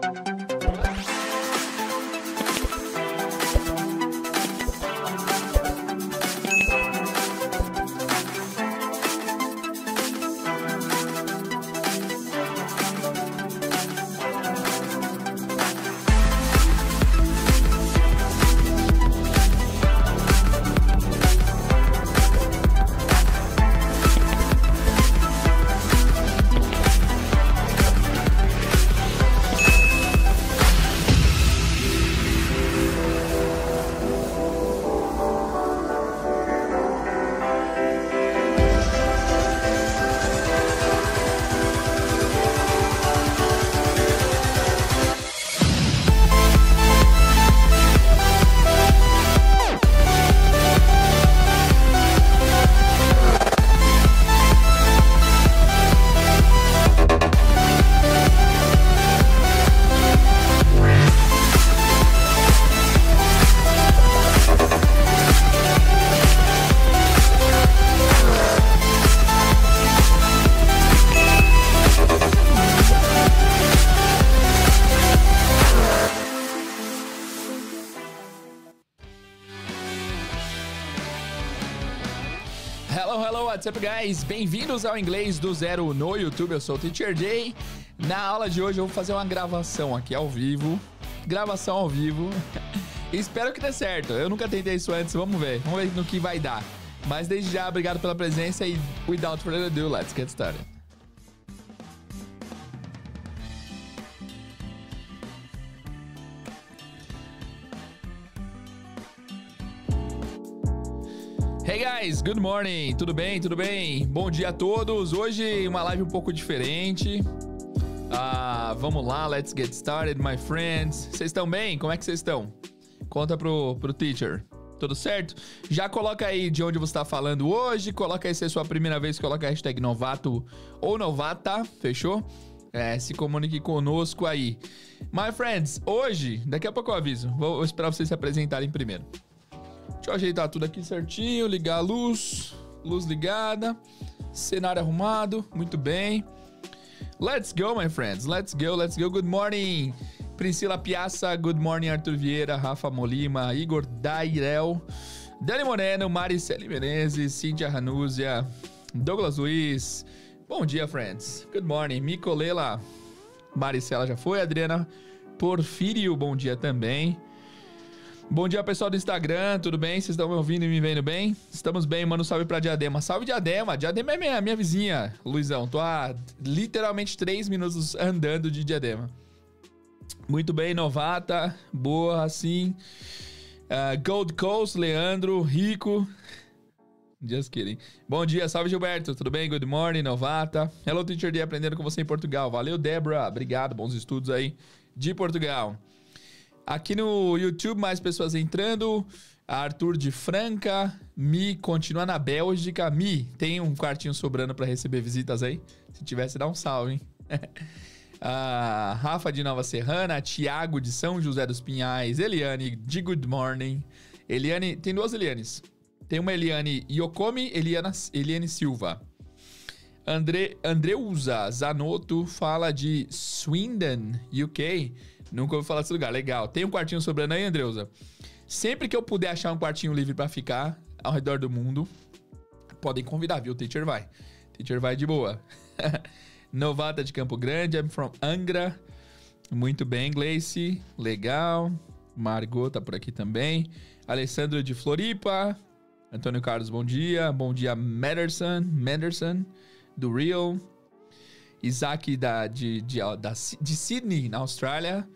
Thank you bem-vindos ao Inglês do Zero no YouTube, eu sou o Teacher Jay. Na aula de hoje eu vou fazer uma gravação aqui ao vivo, gravação ao vivo, espero que dê certo, eu nunca tentei isso antes, vamos ver, vamos ver no que vai dar. Mas desde já, obrigado pela presença e without further ado, let's get started. good morning, tudo bem, tudo bem? Bom dia a todos, hoje uma live um pouco diferente. Ah, vamos lá, let's get started, my friends. Vocês estão bem? Como é que vocês estão? Conta pro, pro teacher. Tudo certo? Já coloca aí de onde você está falando hoje, coloca aí se é sua primeira vez, coloca a hashtag novato ou novata, fechou? É, se comunique conosco aí. My friends, hoje, daqui a pouco eu aviso, vou esperar vocês se apresentarem primeiro. Deixa eu ajeitar tudo aqui certinho, ligar a luz, luz ligada, cenário arrumado, muito bem. Let's go, my friends. Let's go, let's go. Good morning, Priscila Piazza. Good morning, Arthur Vieira, Rafa Molima, Igor Dairel, Dani Moreno, Maricele Menezes, Cíntia Ranúzia, Douglas Luiz. Bom dia, friends. Good morning. Micolela, Maricela já foi, Adriana Porfírio, bom dia também. Bom dia, pessoal do Instagram, tudo bem? Vocês estão me ouvindo e me vendo bem? Estamos bem, mano. Salve pra Diadema. Salve, Diadema. Diadema é minha, minha vizinha, Luizão. Tô há literalmente três minutos andando de Diadema. Muito bem, novata. Boa, assim. Uh, Gold Coast, Leandro, Rico. Just kidding. Bom dia, salve Gilberto, tudo bem? Good morning, novata. Hello, teacher dia aprendendo com você em Portugal. Valeu, Debra, obrigado, bons estudos aí de Portugal. Aqui no YouTube, mais pessoas entrando. Arthur de Franca. Mi continua na Bélgica. Mi, tem um quartinho sobrando para receber visitas aí? Se tivesse, dá um salve, hein? ah, Rafa de Nova Serrana. Tiago de São José dos Pinhais. Eliane de Good Morning. Eliane, tem duas Elianes. Tem uma Eliane Yokomi, Eliana, Eliane Silva. André, Andreuza Zanotto fala de Swindon, UK. Nunca ouvi falar desse lugar. Legal. Tem um quartinho sobrando aí, Andreuza? Sempre que eu puder achar um quartinho livre para ficar ao redor do mundo, podem convidar, viu? O teacher vai. teacher vai de boa. Novata de Campo Grande, I'm from Angra. Muito bem, Gleice. Legal. Margot tá por aqui também. Alessandro de Floripa. Antônio Carlos, bom dia. Bom dia, Menderson Menderson do Rio. Isaac da, de, de, da, de Sydney, na Austrália.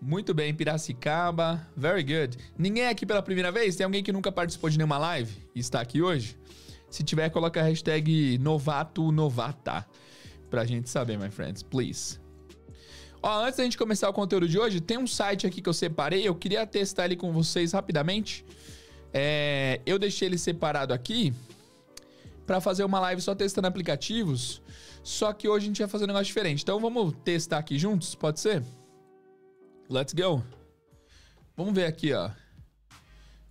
Muito bem, Piracicaba. Very good. Ninguém é aqui pela primeira vez? Tem alguém que nunca participou de nenhuma live e está aqui hoje? Se tiver, coloca a hashtag novato novata pra gente saber, my friends, please. Ó, antes da gente começar o conteúdo de hoje, tem um site aqui que eu separei, eu queria testar ele com vocês rapidamente. É, eu deixei ele separado aqui para fazer uma live só testando aplicativos, só que hoje a gente vai fazer um negócio diferente. Então vamos testar aqui juntos, pode ser? Pode ser? Let's go. Vamos ver aqui, ó.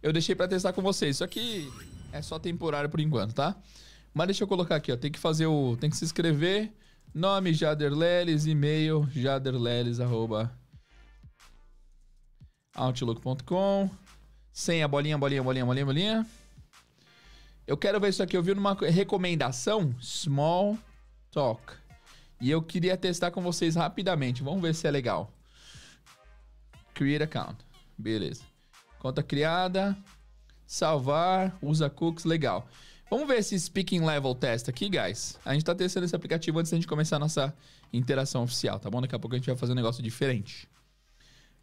Eu deixei pra testar com vocês. Isso aqui é só temporário por enquanto, tá? Mas deixa eu colocar aqui, ó. Tem que fazer o... Tem que se inscrever. Nome, Jaderleles. E-mail, jaderleles, arroba... Outlook.com. Senha, bolinha, bolinha, bolinha, bolinha, bolinha. Eu quero ver isso aqui. Eu vi numa recomendação. Small Talk. E eu queria testar com vocês rapidamente. Vamos ver se é legal. Create account. Beleza. Conta criada. Salvar. Usa cookies. Legal. Vamos ver esse speaking level test aqui, guys. A gente tá testando esse aplicativo antes da gente começar a nossa interação oficial, tá bom? Daqui a pouco a gente vai fazer um negócio diferente.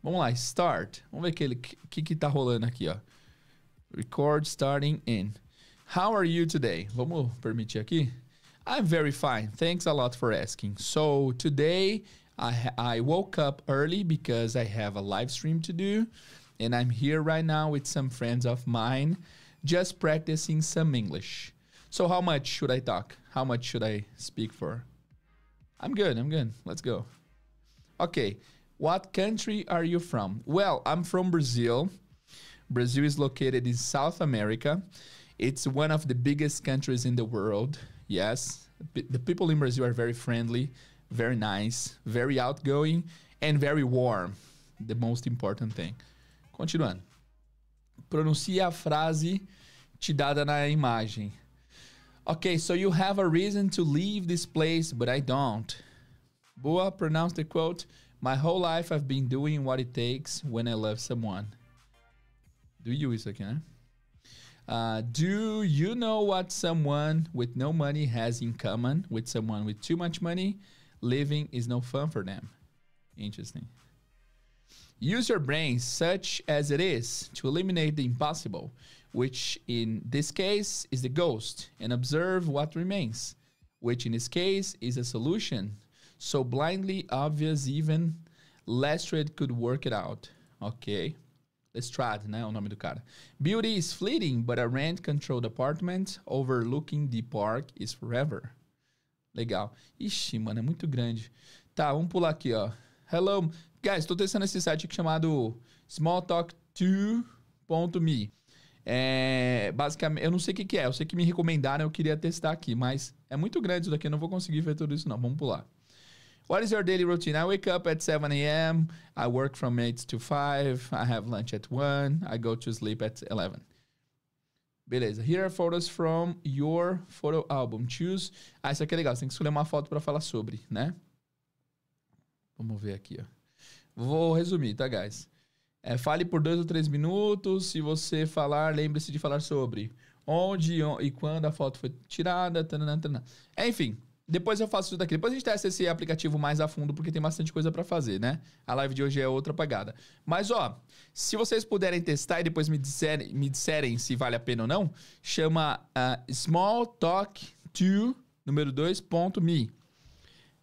Vamos lá, start. Vamos ver o que, ele, que, que tá rolando aqui, ó. Record starting in. How are you today? Vamos permitir aqui. I'm very fine. Thanks a lot for asking. So, today I, I woke up early because I have a live stream to do, and I'm here right now with some friends of mine just practicing some English. So, how much should I talk? How much should I speak for? I'm good, I'm good. Let's go. Okay, what country are you from? Well, I'm from Brazil. Brazil is located in South America. It's one of the biggest countries in the world. Yes, the people in Brazil are very friendly very nice, very outgoing, and very warm. The most important thing. Continuando. Pronuncie a frase te dada na imagem. Okay, so you have a reason to leave this place, but I don't. Boa pronounced the quote My whole life I've been doing what it takes when I love someone. Do you isso aqui, né? Uh, do you know what someone with no money has in common with someone with too much money? living is no fun for them. Interesting. Use your brain, such as it is, to eliminate the impossible, which in this case is the ghost, and observe what remains, which in this case is a solution, so blindly obvious even Lestrade could work it out. Ok. Lestrade, né? O nome do cara. Beauty is fleeting, but a rent controlled apartment overlooking the park is forever. Legal. Ixi, mano, é muito grande. Tá, vamos pular aqui, ó. Hello. Guys, tô testando esse site aqui chamado smalltalk2.me. É, basicamente, eu não sei o que, que, é, eu sei que me recomendaram, eu queria testar aqui, mas é muito grande isso daqui, eu não vou conseguir ver tudo isso não, vamos pular. What is your daily routine? I wake up at 7 a.m., I work from 8 to 5, I have lunch at 1, I go to sleep at 11. Beleza. Here are photos from your photo album. Choose. Ah, isso aqui é legal. Você tem que escolher uma foto para falar sobre, né? Vamos ver aqui, ó. Vou resumir, tá, guys? É, fale por dois ou três minutos. Se você falar, lembre-se de falar sobre onde e quando a foto foi tirada. Tanana, tanana. Enfim, depois eu faço tudo daqui. Depois a gente testa esse aplicativo mais a fundo, porque tem bastante coisa para fazer, né? A live de hoje é outra pagada. Mas, ó, se vocês puderem testar e depois me disserem, me disserem se vale a pena ou não, chama uh, ah, Smalltalk 2, número 2.me.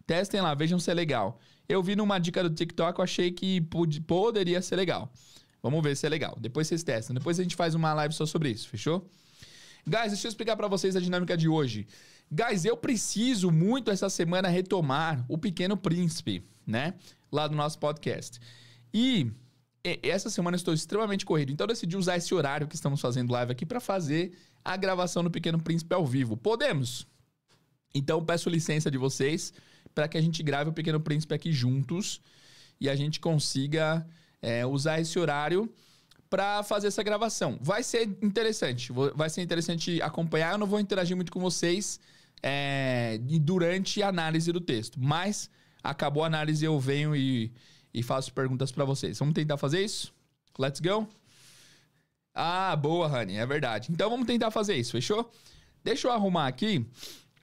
Testem lá, vejam se é legal. Eu vi numa dica do TikTok, eu achei que pod poderia ser legal. Vamos ver se é legal. Depois vocês testam. Depois a gente faz uma live só sobre isso, fechou? Guys, deixa eu explicar para vocês a dinâmica de hoje. Guys, eu preciso muito essa semana retomar O Pequeno Príncipe, né? Lá do nosso podcast. E essa semana eu estou extremamente corrido, então eu decidi usar esse horário que estamos fazendo live aqui para fazer a gravação do Pequeno Príncipe ao vivo. Podemos? Então peço licença de vocês para que a gente grave o Pequeno Príncipe aqui juntos e a gente consiga é, usar esse horário para fazer essa gravação. Vai ser interessante, vai ser interessante acompanhar. Eu não vou interagir muito com vocês é, durante a análise do texto. Mas acabou a análise, eu venho e, e faço perguntas para vocês. Vamos tentar fazer isso? Let's go. Ah, boa, Rani, é verdade. Então vamos tentar fazer isso, fechou? Deixa eu arrumar aqui.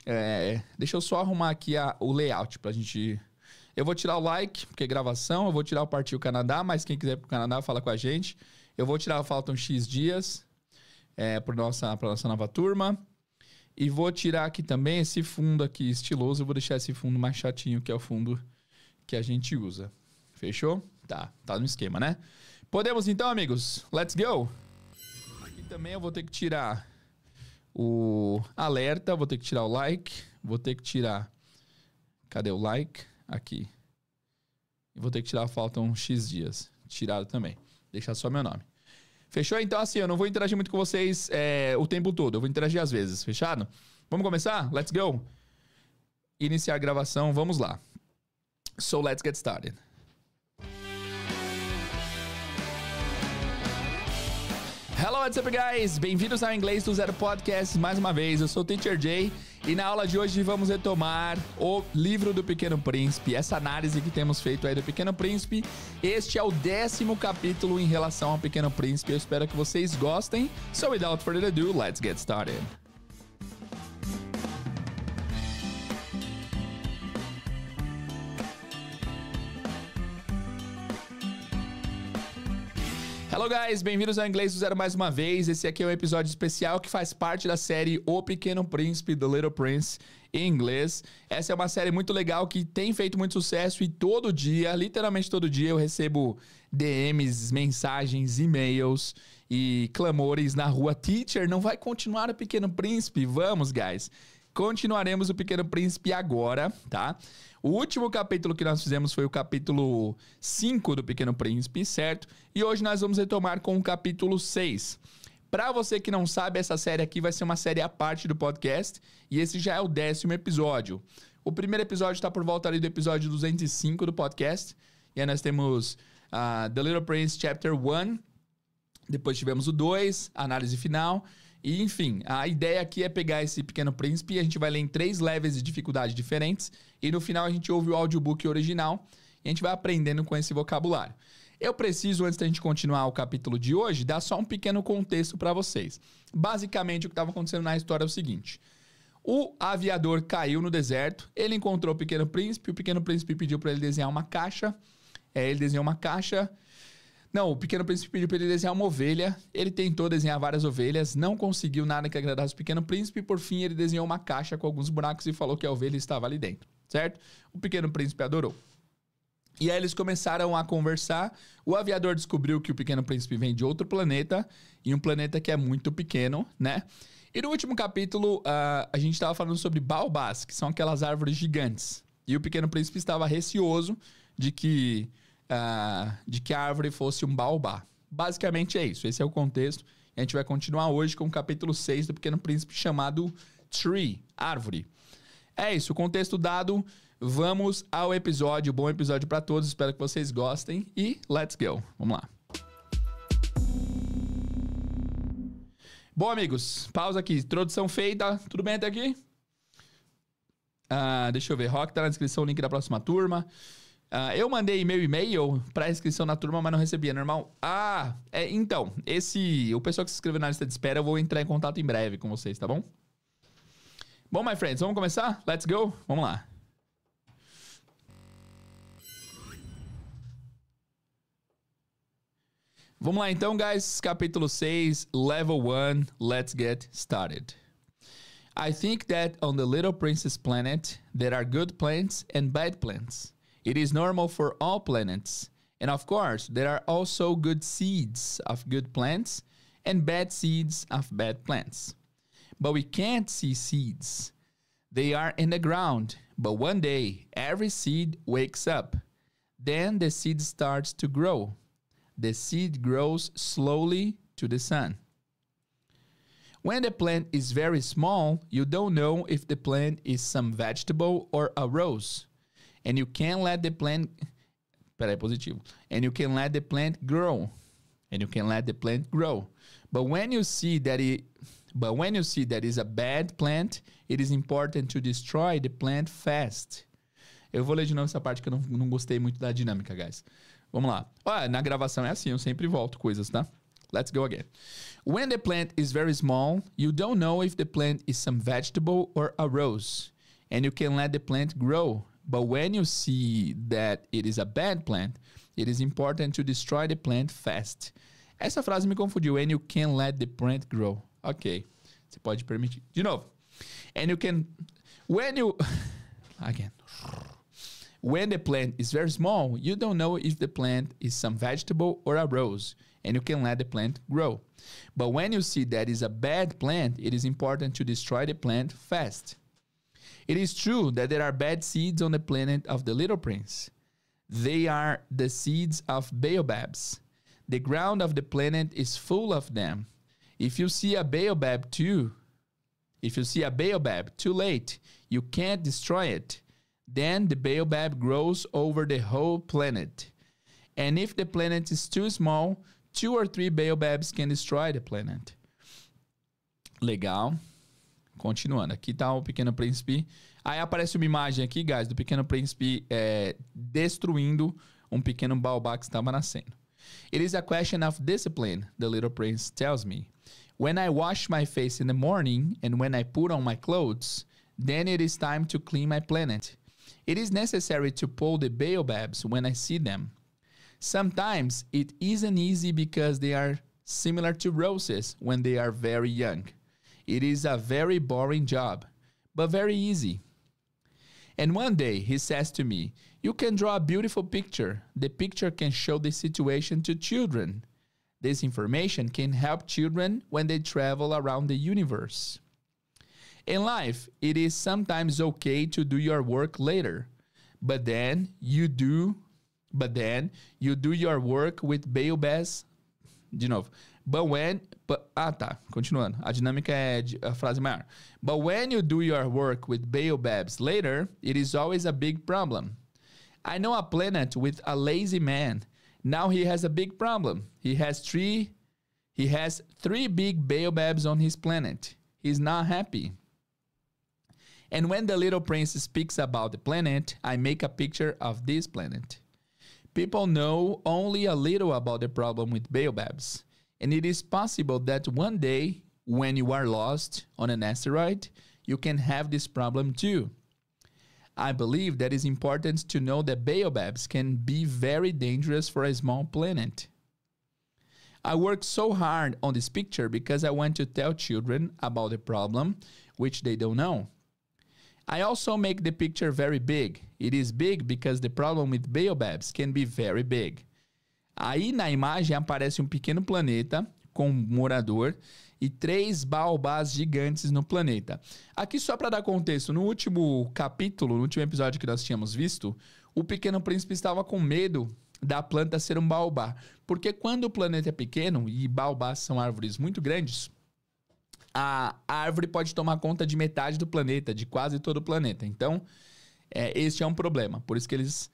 É, deixa eu só arrumar aqui a, o layout pra gente. Eu vou tirar o like, porque é gravação, eu vou tirar o Partiu Canadá, mas quem quiser ir pro Canadá, fala com a gente. Eu vou tirar, faltam X dias é, para nossa, pra nossa nova turma. E vou tirar aqui também esse fundo aqui estiloso. Eu vou deixar esse fundo mais chatinho, que é o fundo que a gente usa. Fechou? Tá, tá no esquema, né? Podemos então, amigos? Let's go! Aqui também eu vou ter que tirar o alerta, vou ter que tirar o like, vou ter que tirar... Cadê o like? Aqui. E vou ter que tirar faltam X dias. Tirado também. Deixar só meu nome. Fechou? Então, assim, eu não vou interagir muito com vocês é, o tempo todo. Eu vou interagir às vezes. Fechado? Vamos começar? Let's go! Iniciar a gravação. Vamos lá. So, let's get started. Hello, what's up, guys? Bem-vindos ao Inglês do Zero Podcast mais uma vez. Eu sou o Teacher Jay e na aula de hoje vamos retomar o livro do Pequeno Príncipe, essa análise que temos feito aí do Pequeno Príncipe. Este é o décimo capítulo em relação ao Pequeno Príncipe. Eu espero que vocês gostem. So, without further ado, let's get started. Hello guys, bem-vindos ao Inglês do Zero mais uma vez. Esse aqui é um episódio especial que faz parte da série O Pequeno Príncipe, The Little Prince, em inglês. Essa é uma série muito legal que tem feito muito sucesso e todo dia, literalmente todo dia, eu recebo DMs, mensagens, e-mails e clamores na rua. Teacher, não vai continuar o Pequeno Príncipe? Vamos, guys. Continuaremos o Pequeno Príncipe agora, tá? O último capítulo que nós fizemos foi o capítulo 5 do Pequeno Príncipe, certo? E hoje nós vamos retomar com o capítulo 6. Para você que não sabe, essa série aqui vai ser uma série à parte do podcast e esse já é o décimo episódio. O primeiro episódio está por volta ali do episódio 205 do podcast. E aí nós temos uh, The Little Prince Chapter 1. Depois tivemos o 2, análise final. E, enfim, a ideia aqui é pegar esse Pequeno Príncipe e a gente vai ler em três levels de dificuldade diferentes. E no final a gente ouve o audiobook original e a gente vai aprendendo com esse vocabulário. Eu preciso, antes da gente continuar o capítulo de hoje, dar só um pequeno contexto para vocês. Basicamente, o que estava acontecendo na história é o seguinte. O aviador caiu no deserto, ele encontrou o Pequeno Príncipe, o Pequeno Príncipe pediu para ele desenhar uma caixa. É, ele desenhou uma caixa não, o pequeno príncipe pediu para ele desenhar uma ovelha. Ele tentou desenhar várias ovelhas, não conseguiu nada que agradasse o pequeno príncipe. Por fim, ele desenhou uma caixa com alguns buracos e falou que a ovelha estava ali dentro, certo? O pequeno príncipe adorou. E aí eles começaram a conversar. O aviador descobriu que o pequeno príncipe vem de outro planeta, e um planeta que é muito pequeno, né? E no último capítulo, uh, a gente estava falando sobre baobás, que são aquelas árvores gigantes. E o pequeno príncipe estava receoso de que uh, de que a árvore fosse um baobá. Basicamente é isso, esse é o contexto. E a gente vai continuar hoje com o capítulo 6 do Pequeno Príncipe chamado Tree, Árvore. É isso, contexto dado, vamos ao episódio. Bom episódio para todos, espero que vocês gostem e let's go. Vamos lá. Bom, amigos, pausa aqui. Introdução feita. Tudo bem até aqui? Ah, deixa eu ver. Rock tá na descrição, o link da próxima turma. Uh, eu mandei meu e-mail para inscrição na turma, mas não recebia, normal? Ah, é, então, esse. O pessoal que se inscreveu na lista de espera, eu vou entrar em contato em breve com vocês, tá bom? Bom, my friends, vamos começar? Let's go? Vamos lá. Vamos lá então, guys. Capítulo 6, Level 1. Let's get started. I think that on the Little Princess planet, there are good plants and bad plants. It is normal for all planets. And of course, there are also good seeds of good plants and bad seeds of bad plants. But we can't see seeds. They are in the ground, but one day every seed wakes up. Then the seed starts to grow. The seed grows slowly to the sun. When the plant is very small, you don't know if the plant is some vegetable or a rose. And you can let the plant. Peraí, positivo. And you can let the plant grow. And you can let the plant grow. But when you see that it. But when you see that is a bad plant, it is important to destroy the plant fast. Eu vou ler de novo essa parte que eu não, não gostei muito da dinâmica, guys. Vamos lá. Olha, na gravação é assim, eu sempre volto coisas, tá? Let's go again. When the plant is very small, you don't know if the plant is some vegetable or a rose, and you can let the plant grow But when you see that it is a bad plant, it is important to destroy the plant fast. Essa frase me confundiu. And you can let the plant grow. Ok. Você pode permitir. De novo. And you can. When you. Again. When the plant is very small, you don't know if the plant is some vegetable or a rose, and you can let the plant grow. But when you see that it is a bad plant, it is important to destroy the plant fast. It is true that there are bad seeds on the planet of the little prince. They are the seeds of baobabs. The ground of the planet is full of them. If you see a baobab too, if you see a baobab too late, you can't destroy it. Then the baobab grows over the whole planet. And if the planet is too small, two or three baobabs can destroy the planet. Legal. Continuando, aqui tá o Pequeno Príncipe. Aí aparece uma imagem aqui, guys, do Pequeno Príncipe é, destruindo um pequeno baobá que estava nascendo. It is a question of discipline, the little prince tells me. When I wash my face in the morning and when I put on my clothes, then it is time to clean my planet. It is necessary to pull the baobabs when I see them. Sometimes it isn't easy because they are similar to roses when they are very young. It is a very boring job, but very easy. And one day he says to me, You can draw a beautiful picture. The picture can show the situation to children. This information can help children when they travel around the universe. In life, it is sometimes okay to do your work later, but then you do but then you do your work with Baobab's you know but when. But, ah, tá. Continuando. A dinâmica é a frase maior. But when you do your work with baobabs later, it is always a big problem. I know a planet with a lazy man. Now he has a big problem. He has three he has three big baobabs on his planet. He's not happy. And when the little prince speaks about the planet, I make a picture of this planet. People know only a little about the problem with baobabs. And it is possible that one day, when you are lost on an asteroid, you can have this problem too. I believe that it is important to know that baobabs can be very dangerous for a small planet. I worked so hard on this picture because I want to tell children about the problem, which they don't know. I also make the picture very big. It is big because the problem with baobabs can be very big. Aí na imagem aparece um pequeno planeta com um morador e três baobás gigantes no planeta. Aqui só para dar contexto, no último capítulo, no último episódio que nós tínhamos visto, o pequeno príncipe estava com medo da planta ser um baobá, porque quando o planeta é pequeno e baobás são árvores muito grandes, a árvore pode tomar conta de metade do planeta, de quase todo o planeta. Então, é, este é um problema. Por isso que eles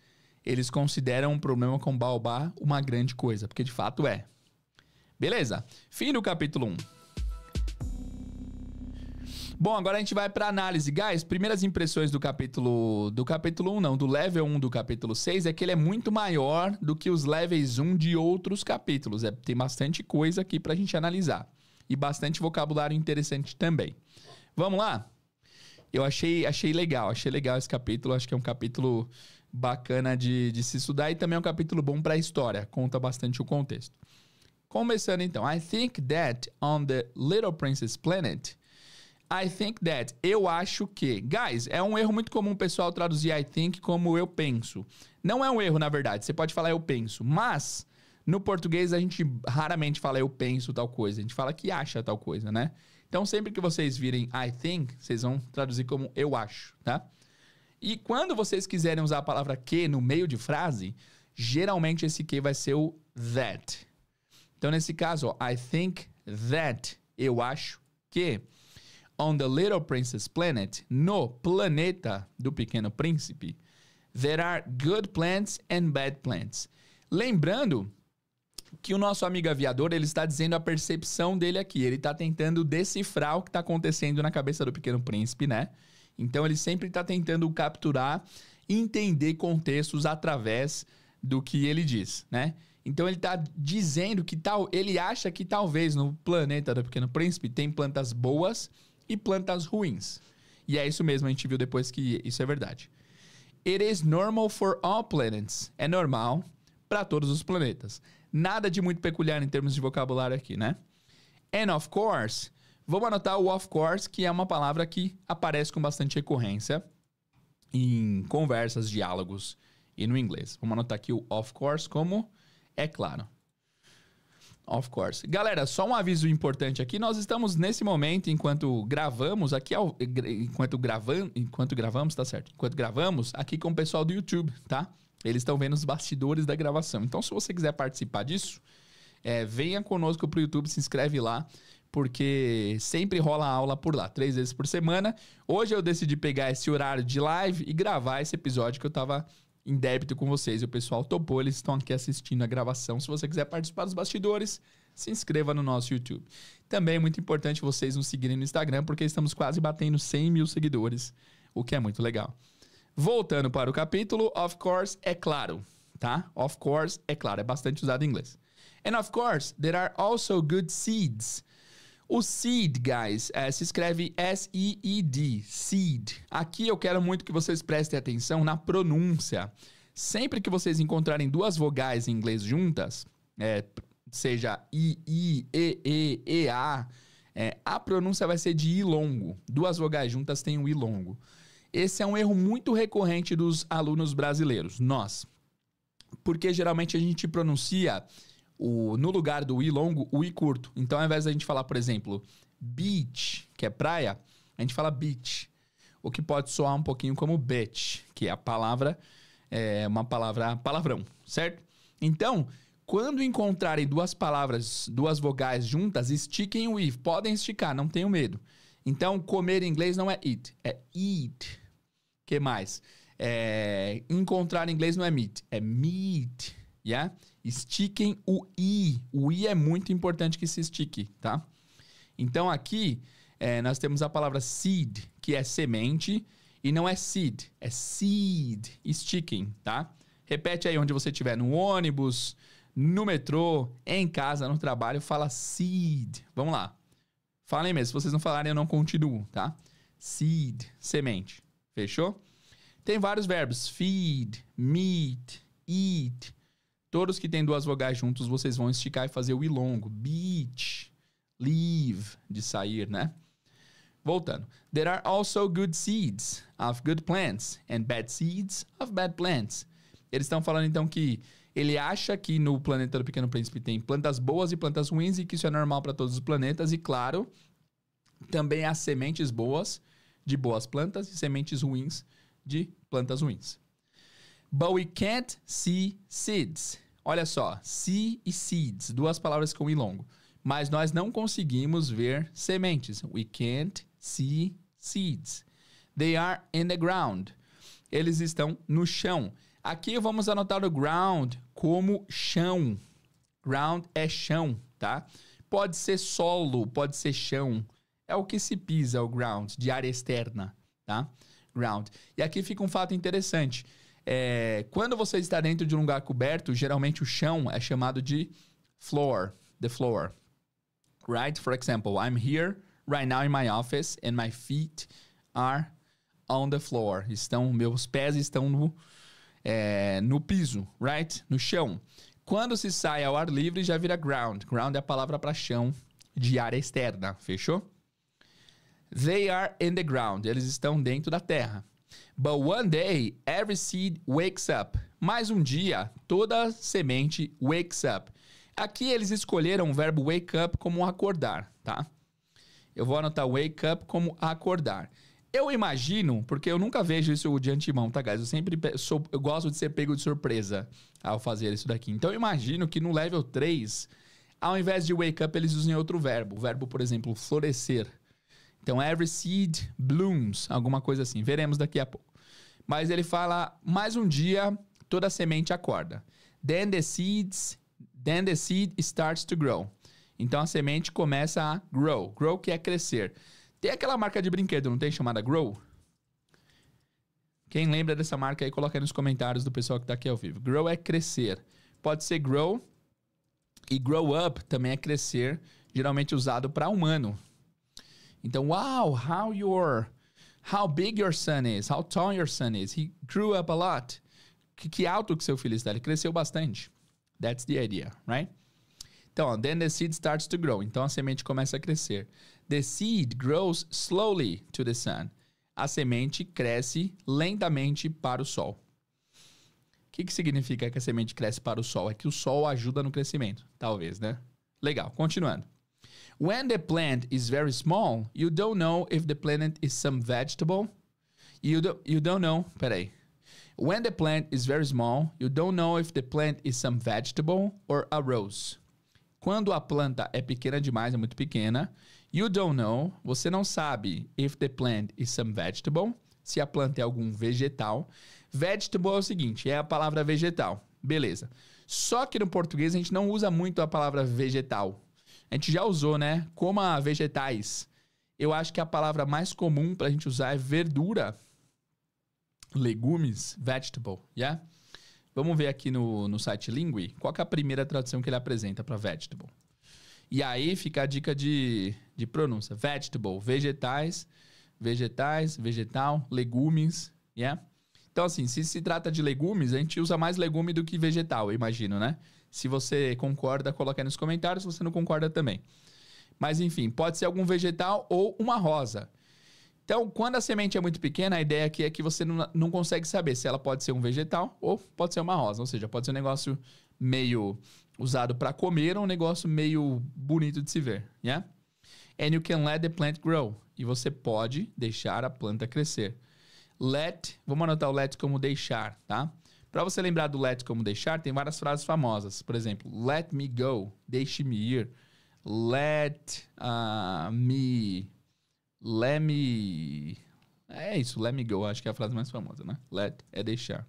eles consideram um problema com baobá uma grande coisa, porque de fato é. Beleza, fim do capítulo 1. Um. Bom, agora a gente vai para análise. Guys, primeiras impressões do capítulo do capítulo 1, não, do level 1 do capítulo 6 é que ele é muito maior do que os levels 1 de outros capítulos. É, tem bastante coisa aqui pra gente analisar e bastante vocabulário interessante também. Vamos lá? Eu achei, achei legal, achei legal esse capítulo, acho que é um capítulo bacana de, de se estudar e também é um capítulo bom para a história, conta bastante o contexto. Começando então, I think that on the Little Princess Planet. I think that. Eu acho que. Guys, é um erro muito comum o pessoal traduzir I think como eu penso. Não é um erro, na verdade. Você pode falar eu penso. Mas, no português, a gente raramente fala eu penso tal coisa. A gente fala que acha tal coisa, né? Então, sempre que vocês virem I think, vocês vão traduzir como eu acho, tá? E quando vocês quiserem usar a palavra que no meio de frase, geralmente esse que vai ser o that. Então, nesse caso, ó, I think that, eu acho que, on the Little Princess Planet, no planeta do Pequeno Príncipe, there are good plants and bad plants. Lembrando que o nosso amigo aviador, ele está dizendo a percepção dele aqui. Ele está tentando decifrar o que está acontecendo na cabeça do Pequeno Príncipe, né? Então ele sempre está tentando capturar entender contextos através do que ele diz, né? Então ele está dizendo que tal, ele acha que talvez no planeta do Pequeno Príncipe tem plantas boas e plantas ruins. E é isso mesmo, a gente viu depois que isso é verdade. It is normal for all planets. É normal para todos os planetas. Nada de muito peculiar em termos de vocabulário aqui, né? And of course, Vamos anotar o of course, que é uma palavra que aparece com bastante recorrência em conversas, diálogos e no inglês. Vamos anotar aqui o of course como é claro. Of course. Galera, só um aviso importante aqui. Nós estamos nesse momento, enquanto gravamos aqui, ao, enquanto, gravam, enquanto gravamos, tá certo? Enquanto gravamos aqui com o pessoal do YouTube, tá? Eles estão vendo os bastidores da gravação. Então, se você quiser participar disso, é, venha conosco pro YouTube, se inscreve lá, porque sempre rola aula por lá, três vezes por semana. Hoje eu decidi pegar esse horário de live e gravar esse episódio que eu tava em débito com vocês. E o pessoal topou, eles estão aqui assistindo a gravação. Se você quiser participar dos bastidores, se inscreva no nosso YouTube. Também é muito importante vocês nos seguirem no Instagram, porque estamos quase batendo 100 mil seguidores, o que é muito legal. Voltando para o capítulo, of course, é claro, tá? Of course, é claro, é bastante usado em inglês. And of course, there are also good seeds. O seed, guys, é, se escreve S-I-E-D, seed. Aqui eu quero muito que vocês prestem atenção na pronúncia. Sempre que vocês encontrarem duas vogais em inglês juntas, é, seja I, I, E, E, E, A, é, a pronúncia vai ser de I longo. Duas vogais juntas tem um I longo. Esse é um erro muito recorrente dos alunos brasileiros, nós. Porque geralmente a gente pronuncia o, no lugar do i longo, o i curto. Então, ao invés da gente falar, por exemplo, beach, que é praia, a gente fala beach. O que pode soar um pouquinho como bitch, que é a palavra, é uma palavra palavrão, certo? Então, quando encontrarem duas palavras, duas vogais juntas, estiquem o i. Podem esticar, não tenham medo. Então, comer em inglês não é eat, é eat. que mais? É, encontrar em inglês não é meet, é meet, yeah? Estiquem o I. O I é muito importante que se estique, tá? Então aqui é, nós temos a palavra seed, que é semente, e não é seed, é seed. Estiquem, tá? Repete aí onde você estiver, no ônibus, no metrô, em casa, no trabalho, fala seed. Vamos lá. Falem mesmo. Se vocês não falarem, eu não continuo, tá? Seed, semente. Fechou? Tem vários verbos: feed, meet, eat, Todos que têm duas vogais juntos, vocês vão esticar e fazer o ilongo. Beach, leave, de sair, né? Voltando. There are also good seeds of good plants and bad seeds of bad plants. Eles estão falando então que ele acha que no planeta do Pequeno Príncipe tem plantas boas e plantas ruins e que isso é normal para todos os planetas e claro, também há sementes boas de boas plantas e sementes ruins de plantas ruins. But we can't see seeds. Olha só, see e seeds, duas palavras com i longo. Mas nós não conseguimos ver sementes. We can't see seeds. They are in the ground. Eles estão no chão. Aqui vamos anotar o ground como chão. Ground é chão, tá? Pode ser solo, pode ser chão. É o que se pisa, o ground, de área externa, tá? Ground. E aqui fica um fato interessante. É, quando você está dentro de um lugar coberto, geralmente o chão é chamado de floor, the floor. Right? For example, I'm here right now in my office and my feet are on the floor. Estão, meus pés estão no, é, no piso, right? No chão. Quando se sai ao ar livre, já vira ground. Ground é a palavra para chão de área externa, fechou? They are in the ground. Eles estão dentro da terra. But one day, every seed wakes up. Mais um dia, toda semente wakes up. Aqui eles escolheram o verbo wake up como acordar, tá? Eu vou anotar wake up como acordar. Eu imagino, porque eu nunca vejo isso de antemão, tá, guys? Eu sempre sou, eu gosto de ser pego de surpresa ao fazer isso daqui. Então eu imagino que no level 3, ao invés de wake up, eles usem outro verbo. O verbo, por exemplo, florescer. Então, every seed blooms, alguma coisa assim. Veremos daqui a pouco. Mas ele fala: mais um dia, toda semente acorda. Then the seeds, then the seed starts to grow. Então a semente começa a grow. Grow que é crescer. Tem aquela marca de brinquedo, não tem? Chamada Grow? Quem lembra dessa marca aí, coloca aí nos comentários do pessoal que está aqui ao vivo. Grow é crescer. Pode ser grow e grow up também é crescer, geralmente usado para humano. Então, wow, how your how big your son is, how tall your son is. He grew up a lot. Que, que alto que seu filho está? Ele cresceu bastante. That's the idea, right? Então, then the seed starts to grow. Então a semente começa a crescer. The seed grows slowly to the sun. A semente cresce lentamente para o sol. O que, que significa que a semente cresce para o sol? É que o sol ajuda no crescimento, talvez, né? Legal, continuando. When the plant is very small, you don't know if the plant is some vegetable. You don't, you don't know. Peraí. When the plant is very small, you don't know if the plant is some vegetable or a rose. Quando a planta é pequena demais, é muito pequena, you don't know, você não sabe if the plant is some vegetable, se a planta é algum vegetal. Vegetable é o seguinte, é a palavra vegetal. Beleza. Só que no português a gente não usa muito a palavra vegetal. A gente já usou, né? Coma vegetais. Eu acho que a palavra mais comum para a gente usar é verdura, legumes, vegetable, yeah? Vamos ver aqui no, no site Lingui qual é a primeira tradução que ele apresenta para vegetable. E aí fica a dica de, de pronúncia: vegetable, vegetais, vegetais, vegetal, legumes, yeah? Então, assim, se se trata de legumes, a gente usa mais legume do que vegetal, eu imagino, né? Se você concorda, coloca aí nos comentários. Se você não concorda também. Mas enfim, pode ser algum vegetal ou uma rosa. Então, quando a semente é muito pequena, a ideia aqui é que você não, não consegue saber se ela pode ser um vegetal ou pode ser uma rosa. Ou seja, pode ser um negócio meio usado para comer ou um negócio meio bonito de se ver, yeah? Né? And you can let the plant grow. E você pode deixar a planta crescer. Let, vamos anotar o let como deixar, tá? Para você lembrar do let como deixar, tem várias frases famosas. Por exemplo, let me go, deixe-me ir. Let uh, me. Let me. É isso, let me go, acho que é a frase mais famosa, né? Let é deixar.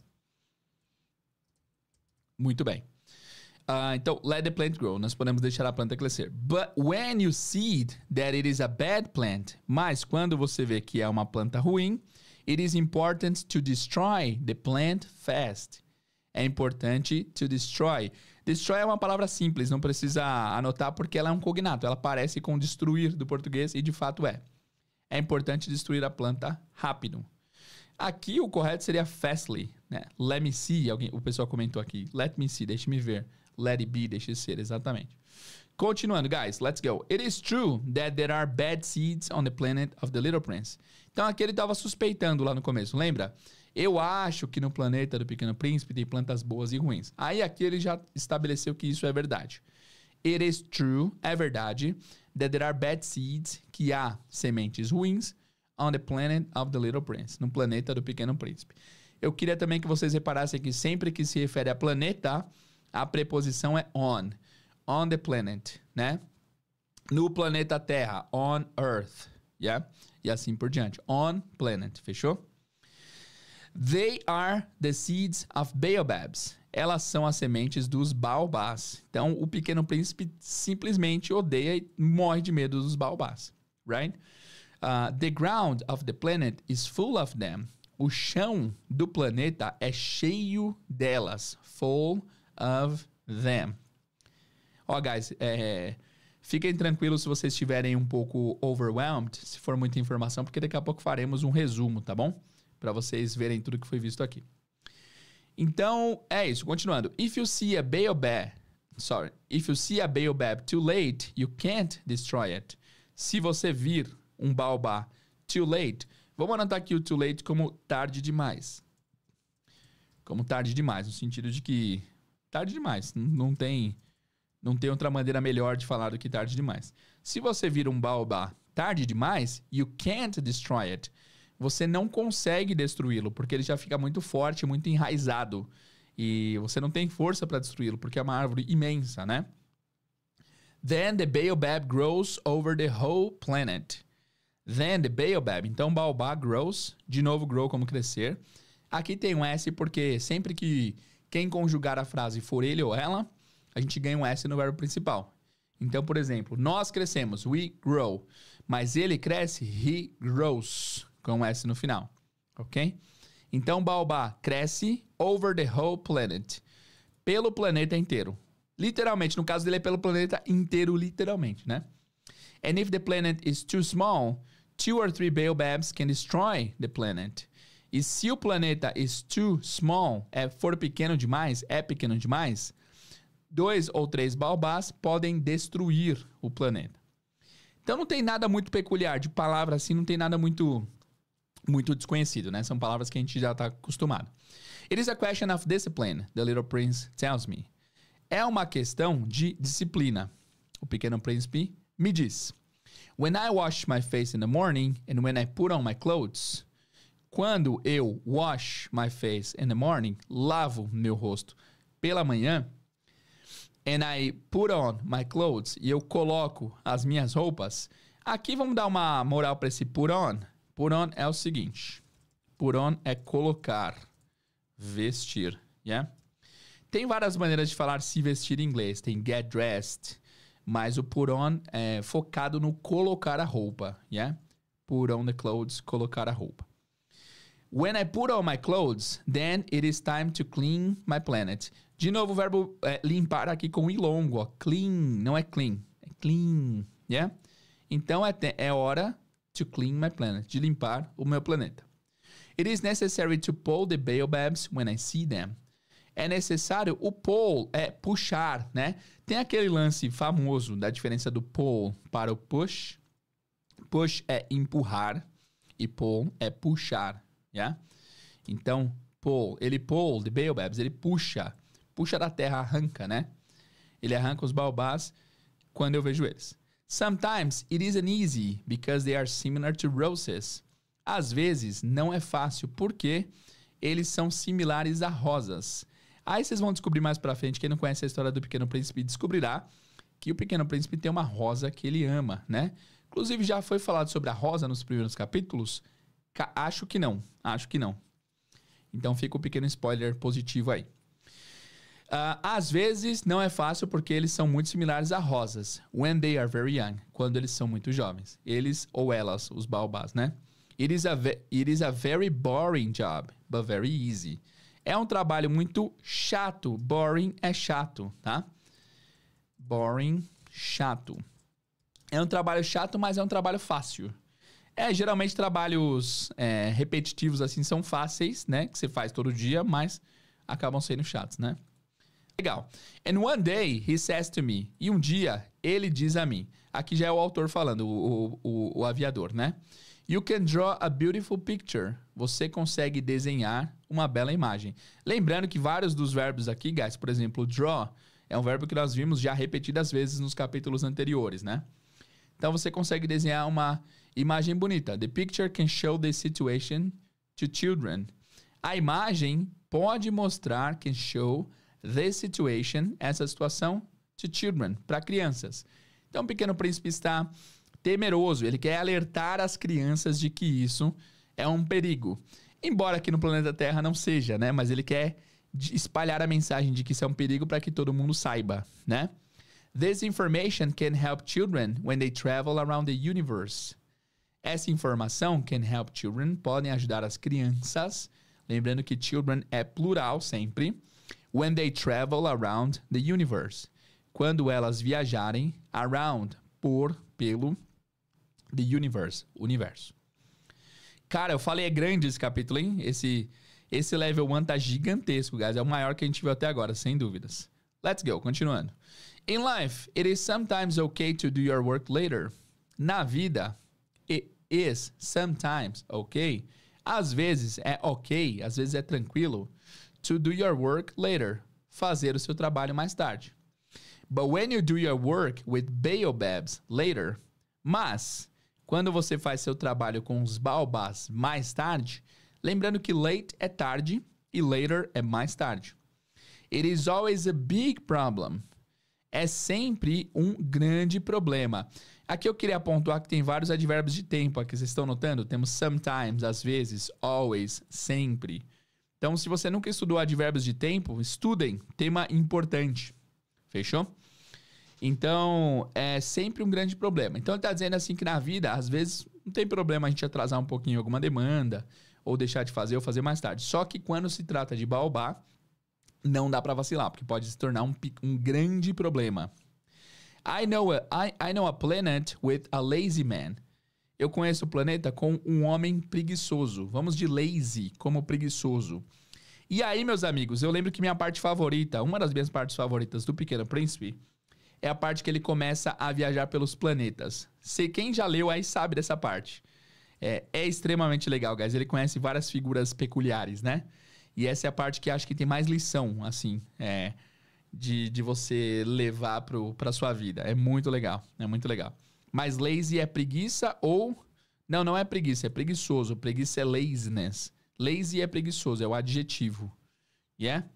Muito bem. Uh, então, let the plant grow. Nós podemos deixar a planta crescer. But when you see that it is a bad plant, mas quando você vê que é uma planta ruim, It is important to destroy the plant fast. É importante to destroy. Destroy é uma palavra simples, não precisa anotar porque ela é um cognato. Ela parece com destruir do português e de fato é. É importante destruir a planta rápido. Aqui o correto seria fastly, né? Let me see, alguém, o pessoal comentou aqui. Let me see, deixe-me ver. Let it be, deixe ser, exatamente. Continuando, guys, let's go. It is true that there are bad seeds on the planet of the Little Prince. Então aqui ele estava suspeitando lá no começo, lembra? Eu acho que no planeta do Pequeno Príncipe tem plantas boas e ruins. Aí aqui ele já estabeleceu que isso é verdade. It is true, é verdade, that there are bad seeds, que há sementes ruins, on the planet of the Little Prince, no planeta do Pequeno Príncipe. Eu queria também que vocês reparassem que sempre que se refere a planeta, a preposição é on on the planet, né? No planeta Terra, on Earth, yeah? E assim por diante, on planet, fechou? They are the seeds of baobabs. Elas são as sementes dos baobás. Então, o pequeno príncipe simplesmente odeia e morre de medo dos baobás, right? Uh, the ground of the planet is full of them. O chão do planeta é cheio delas, full of them. Ó, oh, guys, é, fiquem tranquilos se vocês estiverem um pouco overwhelmed, se for muita informação, porque daqui a pouco faremos um resumo, tá bom? Para vocês verem tudo que foi visto aqui. Então, é isso. Continuando. If you see a baobab, sorry, if you see a baobab too late, you can't destroy it. Se você vir um baobá too late, vamos anotar aqui o too late como tarde demais. Como tarde demais, no sentido de que tarde demais, não, não tem não tem outra maneira melhor de falar do que tarde demais. Se você vira um baobá tarde demais, you can't destroy it. Você não consegue destruí-lo, porque ele já fica muito forte, muito enraizado. E você não tem força para destruí-lo, porque é uma árvore imensa, né? Then the baobab grows over the whole planet. Then the baobab. Então, baobá grows. De novo, grow como crescer. Aqui tem um S porque sempre que quem conjugar a frase for ele ou ela, a gente ganha um S no verbo principal. Então, por exemplo, nós crescemos, we grow. Mas ele cresce, he grows, com um S no final. Ok? Então, Baobá cresce over the whole planet. Pelo planeta inteiro. Literalmente, no caso dele é pelo planeta inteiro, literalmente, né? And if the planet is too small, two or three baobabs can destroy the planet. E se o planeta is too small, é for pequeno demais, é pequeno demais, dois ou três balbás podem destruir o planeta. Então não tem nada muito peculiar de palavra assim, não tem nada muito muito desconhecido, né? São palavras que a gente já está acostumado. It is a question of discipline, the little prince tells me. É uma questão de disciplina. O pequeno príncipe me diz. When I wash my face in the morning and when I put on my clothes. Quando eu wash my face in the morning, lavo meu rosto pela manhã and I put on my clothes, e eu coloco as minhas roupas. Aqui vamos dar uma moral para esse put on. Put on é o seguinte: put on é colocar, vestir, yeah? Tem várias maneiras de falar se vestir em inglês. Tem get dressed, mas o put on é focado no colocar a roupa, yeah? Put on the clothes, colocar a roupa. When I put on my clothes, then it is time to clean my planet. De novo, o verbo é, limpar aqui com ilongo, ó. Clean, não é clean, é clean, yeah? Então é, é hora to clean my planet, de limpar o meu planeta. It is necessary to pull the baobabs when I see them. É necessário o pull, é puxar, né? Tem aquele lance famoso da diferença do pull para o push. Push é empurrar e pull é puxar, yeah? Então, pull, ele pull the baobabs, ele puxa puxa da terra, arranca, né? Ele arranca os baobás quando eu vejo eles. Sometimes it isn't easy because they are similar to roses. Às vezes não é fácil porque eles são similares a rosas. Aí vocês vão descobrir mais pra frente, quem não conhece a história do Pequeno Príncipe descobrirá que o Pequeno Príncipe tem uma rosa que ele ama, né? Inclusive já foi falado sobre a rosa nos primeiros capítulos? Ca acho que não, acho que não. Então fica o um pequeno spoiler positivo aí. Uh, às vezes não é fácil porque eles são muito similares a rosas. When they are very young, quando eles são muito jovens. Eles ou elas, os baobás, né? It is, a it is a very boring job, but very easy. É um trabalho muito chato. Boring é chato, tá? Boring, chato. É um trabalho chato, mas é um trabalho fácil. É, geralmente trabalhos é, repetitivos assim são fáceis, né? Que você faz todo dia, mas acabam sendo chatos, né? Legal. And one day he says to me. E um dia ele diz a mim. Aqui já é o autor falando, o, o, o aviador, né? You can draw a beautiful picture. Você consegue desenhar uma bela imagem. Lembrando que vários dos verbos aqui, guys, por exemplo, draw é um verbo que nós vimos já repetidas vezes nos capítulos anteriores, né? Então você consegue desenhar uma imagem bonita. The picture can show the situation to children. A imagem pode mostrar, can show This situation, essa situação, to children, para crianças. Então, o pequeno príncipe está temeroso, ele quer alertar as crianças de que isso é um perigo. Embora aqui no planeta Terra não seja, né? Mas ele quer espalhar a mensagem de que isso é um perigo para que todo mundo saiba, né? This information can help children when they travel around the universe. Essa informação can help children podem ajudar as crianças, lembrando que children é plural sempre When they travel around the universe. Quando elas viajarem around, por, pelo, the universe, universo. Cara, eu falei, é grande esse capítulo, hein? Esse, esse level 1 tá gigantesco, guys. É o maior que a gente viu até agora, sem dúvidas. Let's go, continuando. In life, it is sometimes okay to do your work later. Na vida, it is sometimes okay. Às vezes é ok, às vezes é tranquilo to do your work later. Fazer o seu trabalho mais tarde. But when you do your work with baobabs later. Mas, quando você faz seu trabalho com os baobás mais tarde, lembrando que late é tarde e later é mais tarde. It is always a big problem. É sempre um grande problema. Aqui eu queria pontuar que tem vários advérbios de tempo aqui, vocês estão notando? Temos sometimes, às vezes, always, sempre. Então, se você nunca estudou advérbios de tempo, estudem. Tema importante. Fechou? Então, é sempre um grande problema. Então, ele está dizendo assim que na vida, às vezes, não tem problema a gente atrasar um pouquinho alguma demanda, ou deixar de fazer, ou fazer mais tarde. Só que quando se trata de baobá, não dá para vacilar, porque pode se tornar um, um grande problema. I know, a, I, I know a planet with a lazy man. Eu conheço o planeta com um homem preguiçoso. Vamos de lazy como preguiçoso. E aí, meus amigos, eu lembro que minha parte favorita, uma das minhas partes favoritas do Pequeno Príncipe, é a parte que ele começa a viajar pelos planetas. Se quem já leu aí sabe dessa parte. É, é extremamente legal, guys. Ele conhece várias figuras peculiares, né? E essa é a parte que acho que tem mais lição, assim, é, de, de você levar para pra sua vida. É muito legal, é muito legal. Mas lazy é preguiça ou. Não, não é preguiça, é preguiçoso. Preguiça é laziness. Lazy é preguiçoso, é o adjetivo. Yeah?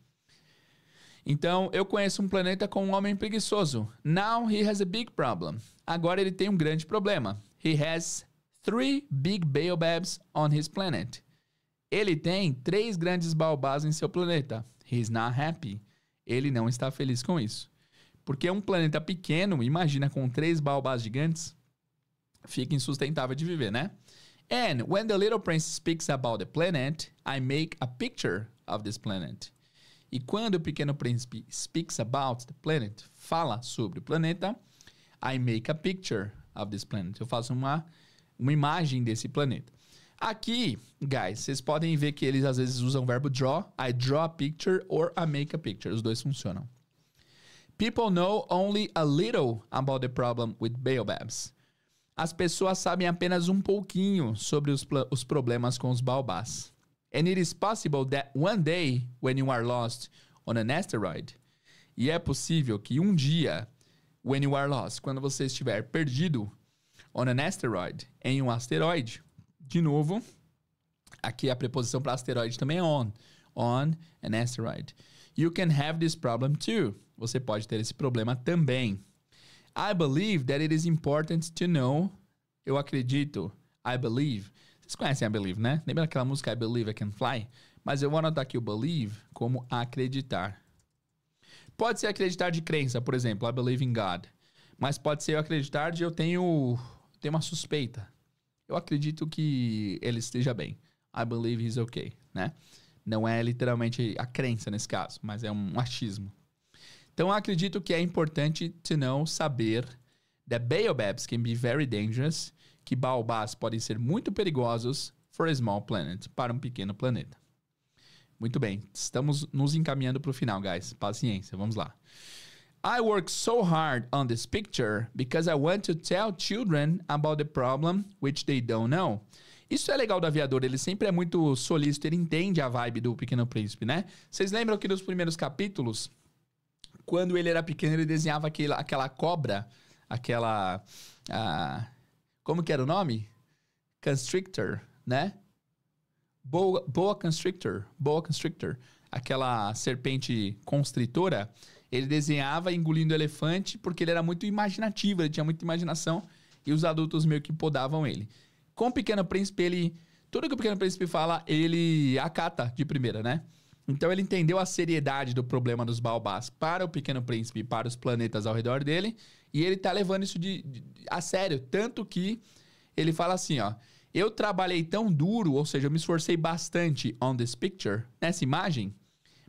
Então, eu conheço um planeta com um homem preguiçoso. Now he has a big problem. Agora ele tem um grande problema. He has three big baobabs on his planet. Ele tem três grandes baobás em seu planeta. He's not happy. Ele não está feliz com isso. Porque um planeta pequeno, imagina com três baobás gigantes, fica insustentável de viver, né? And when the little prince speaks about the planet, I make a picture of this planet. E quando o pequeno príncipe speaks about the planet, fala sobre o planeta, I make a picture of this planet. Eu faço uma, uma imagem desse planeta. Aqui, guys, vocês podem ver que eles às vezes usam o verbo draw. I draw a picture or I make a picture. Os dois funcionam. People know only a little about the problem with baobabs. As pessoas sabem apenas um pouquinho sobre os, os problemas com os baobás. And it is possible that one day, when you are lost on an asteroid, e é possível que um dia, when you are lost, quando você estiver perdido on an asteroid, em um asteroide, de novo, aqui a preposição para asteroide também é on, on an asteroid. You can have this problem too. Você pode ter esse problema também. I believe that it is important to know. Eu acredito. I believe. Vocês conhecem I believe, né? Lembra aquela música I believe I can fly? Mas eu vou anotar aqui o believe como acreditar. Pode ser acreditar de crença, por exemplo, I believe in God. Mas pode ser eu acreditar de eu tenho, tenho uma suspeita. Eu acredito que ele esteja bem. I believe he's okay, né? Não é literalmente a crença nesse caso, mas é um achismo. Então, acredito que é importante to know, saber that baobabs can be very dangerous, que baobás podem ser muito perigosos for a small planet, para um pequeno planeta. Muito bem, estamos nos encaminhando para o final, guys. Paciência, vamos lá. I worked so hard on this picture because I want to tell children about the problem which they don't know. Isso é legal do Aviador, ele sempre é muito solícito, ele entende a vibe do Pequeno Príncipe, né? Vocês lembram que nos primeiros capítulos, quando ele era pequeno, ele desenhava aquela, aquela cobra, aquela. como que era o nome? Constrictor, né? Boa, boa Constrictor, Boa Constrictor, aquela serpente constritora, ele desenhava engolindo elefante porque ele era muito imaginativo, ele tinha muita imaginação e os adultos meio que podavam ele com o Pequeno Príncipe, ele. Tudo que o Pequeno Príncipe fala, ele acata de primeira, né? Então ele entendeu a seriedade do problema dos baobás para o Pequeno Príncipe e para os planetas ao redor dele. E ele tá levando isso de, de, a sério. Tanto que ele fala assim, ó. Eu trabalhei tão duro, ou seja, eu me esforcei bastante on this picture, nessa imagem,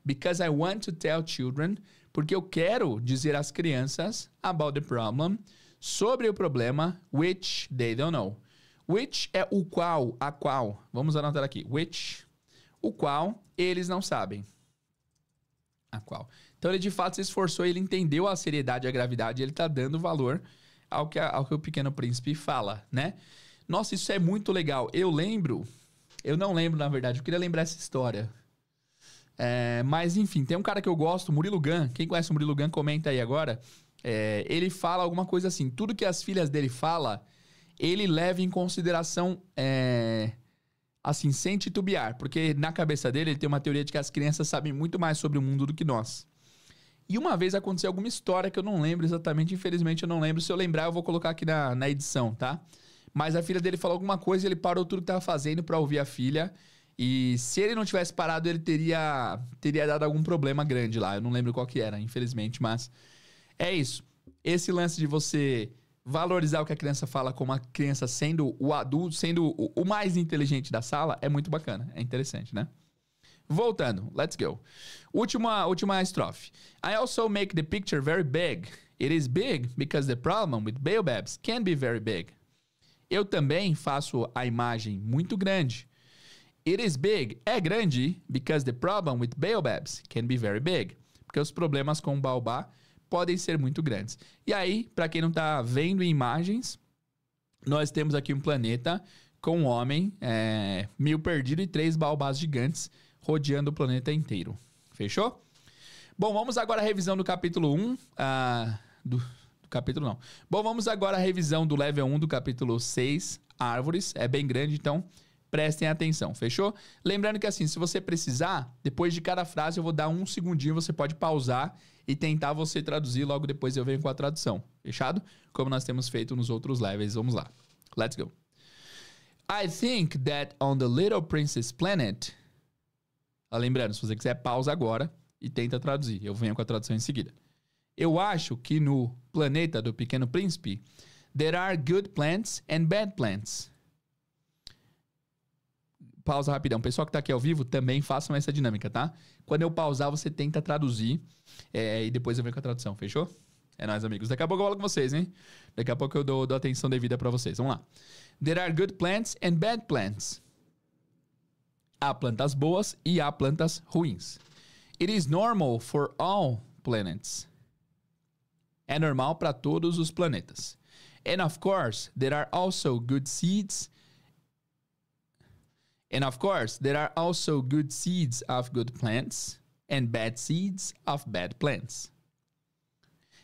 because I want to tell children, porque eu quero dizer às crianças about the problem, sobre o problema, which they don't know. Which é o qual, a qual. Vamos anotar aqui. Which, o qual eles não sabem. A qual. Então ele de fato se esforçou, ele entendeu a seriedade e a gravidade, ele está dando valor ao que, a, ao que o Pequeno Príncipe fala, né? Nossa, isso é muito legal. Eu lembro, eu não lembro na verdade, eu queria lembrar essa história. É, mas enfim, tem um cara que eu gosto, Murilo Gun. Quem conhece o Murilo Gun, comenta aí agora. É, ele fala alguma coisa assim: tudo que as filhas dele falam ele leva em consideração, é, assim, sem titubear, porque na cabeça dele ele tem uma teoria de que as crianças sabem muito mais sobre o mundo do que nós. E uma vez aconteceu alguma história que eu não lembro exatamente, infelizmente eu não lembro. Se eu lembrar, eu vou colocar aqui na, na edição, tá? Mas a filha dele falou alguma coisa e ele parou tudo que estava fazendo para ouvir a filha. E se ele não tivesse parado, ele teria, teria dado algum problema grande lá. Eu não lembro qual que era, infelizmente, mas é isso. Esse lance de você valorizar o que a criança fala como a criança sendo o adulto, sendo o, o mais inteligente da sala, é muito bacana. É interessante, né? Voltando, let's go. Última, última estrofe. I also make the picture very big. It is big because the problem with baobabs can be very big. Eu também faço a imagem muito grande. It is big é grande because the problem with baobabs can be very big. Porque os problemas com o baobá podem ser muito grandes. E aí, para quem não está vendo imagens, nós temos aqui um planeta com um homem, é, mil perdido e três baobás gigantes rodeando o planeta inteiro. Fechou? Bom, vamos agora à revisão do capítulo 1. Ah, do, do, capítulo não. Bom, vamos agora à revisão do level 1 do capítulo 6, Árvores. É bem grande, então prestem atenção, fechou? Lembrando que assim, se você precisar, depois de cada frase eu vou dar um segundinho, você pode pausar e tentar você traduzir, logo depois eu venho com a tradução, fechado? Como nós temos feito nos outros levels, vamos lá. Let's go. I think that on the Little Princess Planet. Ah, lembrando, se você quiser, pausa agora e tenta traduzir. Eu venho com a tradução em seguida. Eu acho que no planeta do Pequeno Príncipe, there are good plants and bad plants pausa rapidão. Pessoal que está aqui ao vivo, também façam essa dinâmica, tá? Quando eu pausar, você tenta traduzir é, e depois eu venho com a tradução, fechou? É nóis, amigos. Daqui a pouco eu falo com vocês, hein? Daqui a pouco eu dou, dou atenção devida para vocês. Vamos lá. There are good plants and bad plants. Há plantas boas e há plantas ruins. It is normal for all planets. É normal para todos os planetas. And of course, there are also good seeds And of course, there are also good seeds of good plants and bad seeds of bad plants.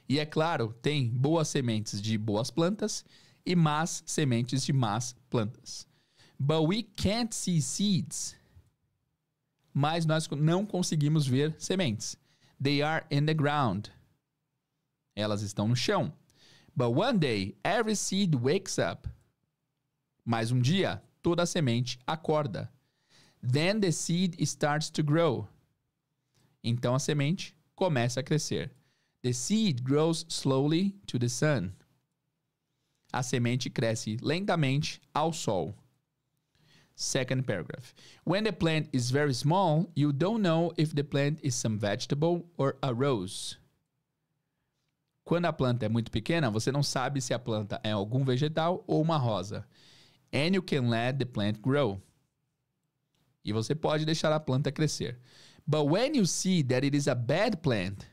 E é claro, tem boas sementes de boas plantas e más sementes de más plantas. But we can't see seeds. Mas nós não conseguimos ver sementes. They are in the ground. Elas estão no chão. But one day, every seed wakes up. Mas um dia, toda a semente acorda. Then the seed starts to grow. Então a semente começa a crescer. The seed grows slowly to the sun. A semente cresce lentamente ao sol. Second paragraph. When the plant is very small, you don't know if the plant is some vegetable or a rose. Quando a planta é muito pequena, você não sabe se a planta é algum vegetal ou uma rosa. And you can let the plant grow. E você pode deixar a planta crescer. But when you see that it is a bad plant,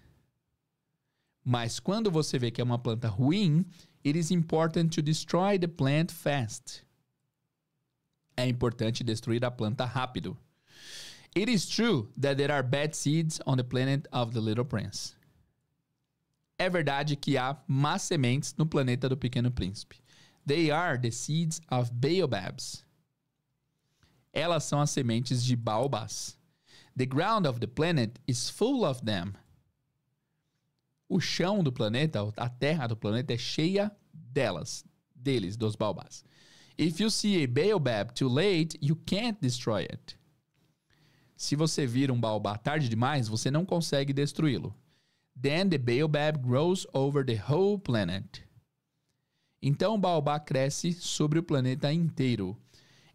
mas quando você vê que é uma planta ruim, it is important to destroy the plant fast. É importante destruir a planta rápido. It is true that there are bad seeds on the planet of the Little Prince. É verdade que há más sementes no planeta do Pequeno Príncipe. They are the seeds of baobabs. Elas são as sementes de baobás. The ground of the planet is full of them. O chão do planeta, a terra do planeta é cheia delas, deles, dos baobás. If you see a baobab too late, you can't destroy it. Se você vira um baobá tarde demais, você não consegue destruí-lo. Then the baobab grows over the whole planet. Então o baobá cresce sobre o planeta inteiro.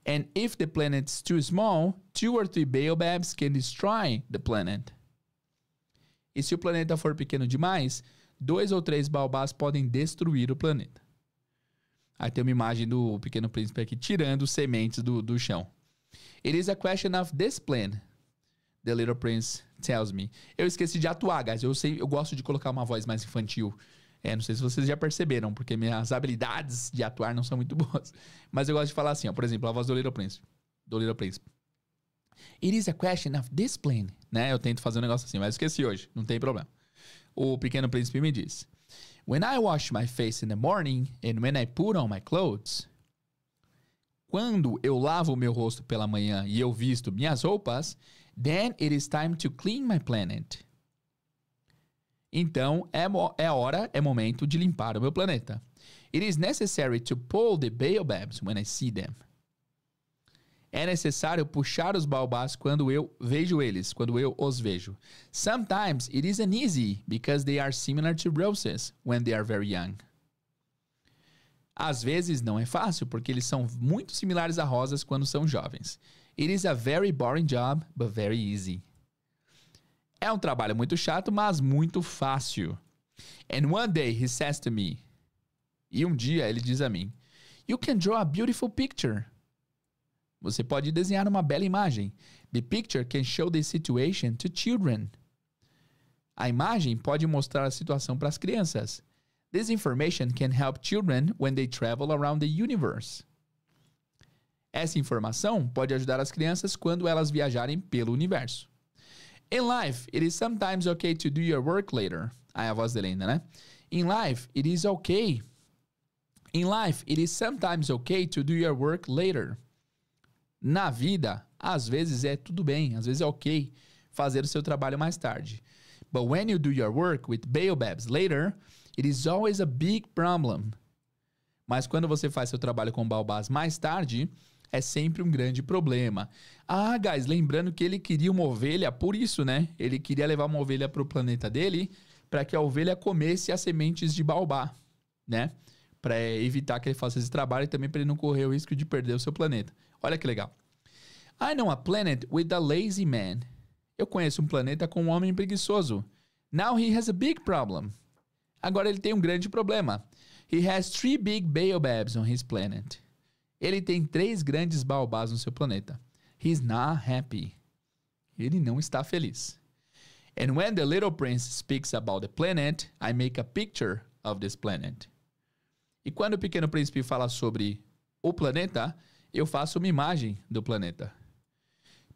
And if the planet is too small, two or three baobabs can destroy the planet. E se o planeta for pequeno demais, dois ou três baobás podem destruir o planeta. Aí tem uma imagem do pequeno príncipe aqui tirando sementes do, do chão. It is a question of discipline, the little prince tells me. Eu esqueci de atuar, guys. Eu, sei, eu gosto de colocar uma voz mais infantil é, não sei se vocês já perceberam, porque minhas habilidades de atuar não são muito boas. Mas eu gosto de falar assim, ó, por exemplo, a voz do Little Príncipe. Do Little Príncipe. It is a question of discipline. Né? Eu tento fazer um negócio assim, mas esqueci hoje, não tem problema. O Pequeno Príncipe me diz: When I wash my face in the morning and when I put on my clothes. Quando eu lavo meu rosto pela manhã e eu visto minhas roupas, then it is time to clean my planet. Então é, é hora, é momento de limpar o meu planeta. It is necessary to pull the baobabs when I see them. É necessário puxar os baobás quando eu vejo eles, quando eu os vejo. Sometimes it isn't easy because they are similar to roses when they are very young. Às vezes não é fácil porque eles são muito similares a rosas quando são jovens. It is a very boring job, but very easy. É um trabalho muito chato, mas muito fácil. And one day he says to me. E um dia ele diz a mim: You can draw a beautiful picture. Você pode desenhar uma bela imagem. The picture can show the situation to children. A imagem pode mostrar a situação para as crianças. This information can help children when they travel around the universe. Essa informação pode ajudar as crianças quando elas viajarem pelo universo. In life, it is sometimes okay to do your work later. Aí a voz dele ainda, né? In life, it is okay. In life, it is sometimes okay to do your work later. Na vida, às vezes é tudo bem, às vezes é ok fazer o seu trabalho mais tarde. But when you do your work with baobabs later, it is always a big problem. Mas quando você faz seu trabalho com baobás mais tarde, é sempre um grande problema. Ah, guys, lembrando que ele queria uma ovelha, por isso, né? Ele queria levar uma ovelha para o planeta dele, para que a ovelha comesse as sementes de baobá, né? Para evitar que ele faça esse trabalho e também para ele não correr o risco de perder o seu planeta. Olha que legal. I know a planet with a lazy man. Eu conheço um planeta com um homem preguiçoso. Now he has a big problem. Agora ele tem um grande problema. He has three big baobabs on his planet. Ele tem três grandes baobás no seu planeta. He's not happy. Ele não está feliz. And when the little prince speaks about the planet, I make a picture of this planet. E quando o pequeno príncipe fala sobre o planeta, eu faço uma imagem do planeta.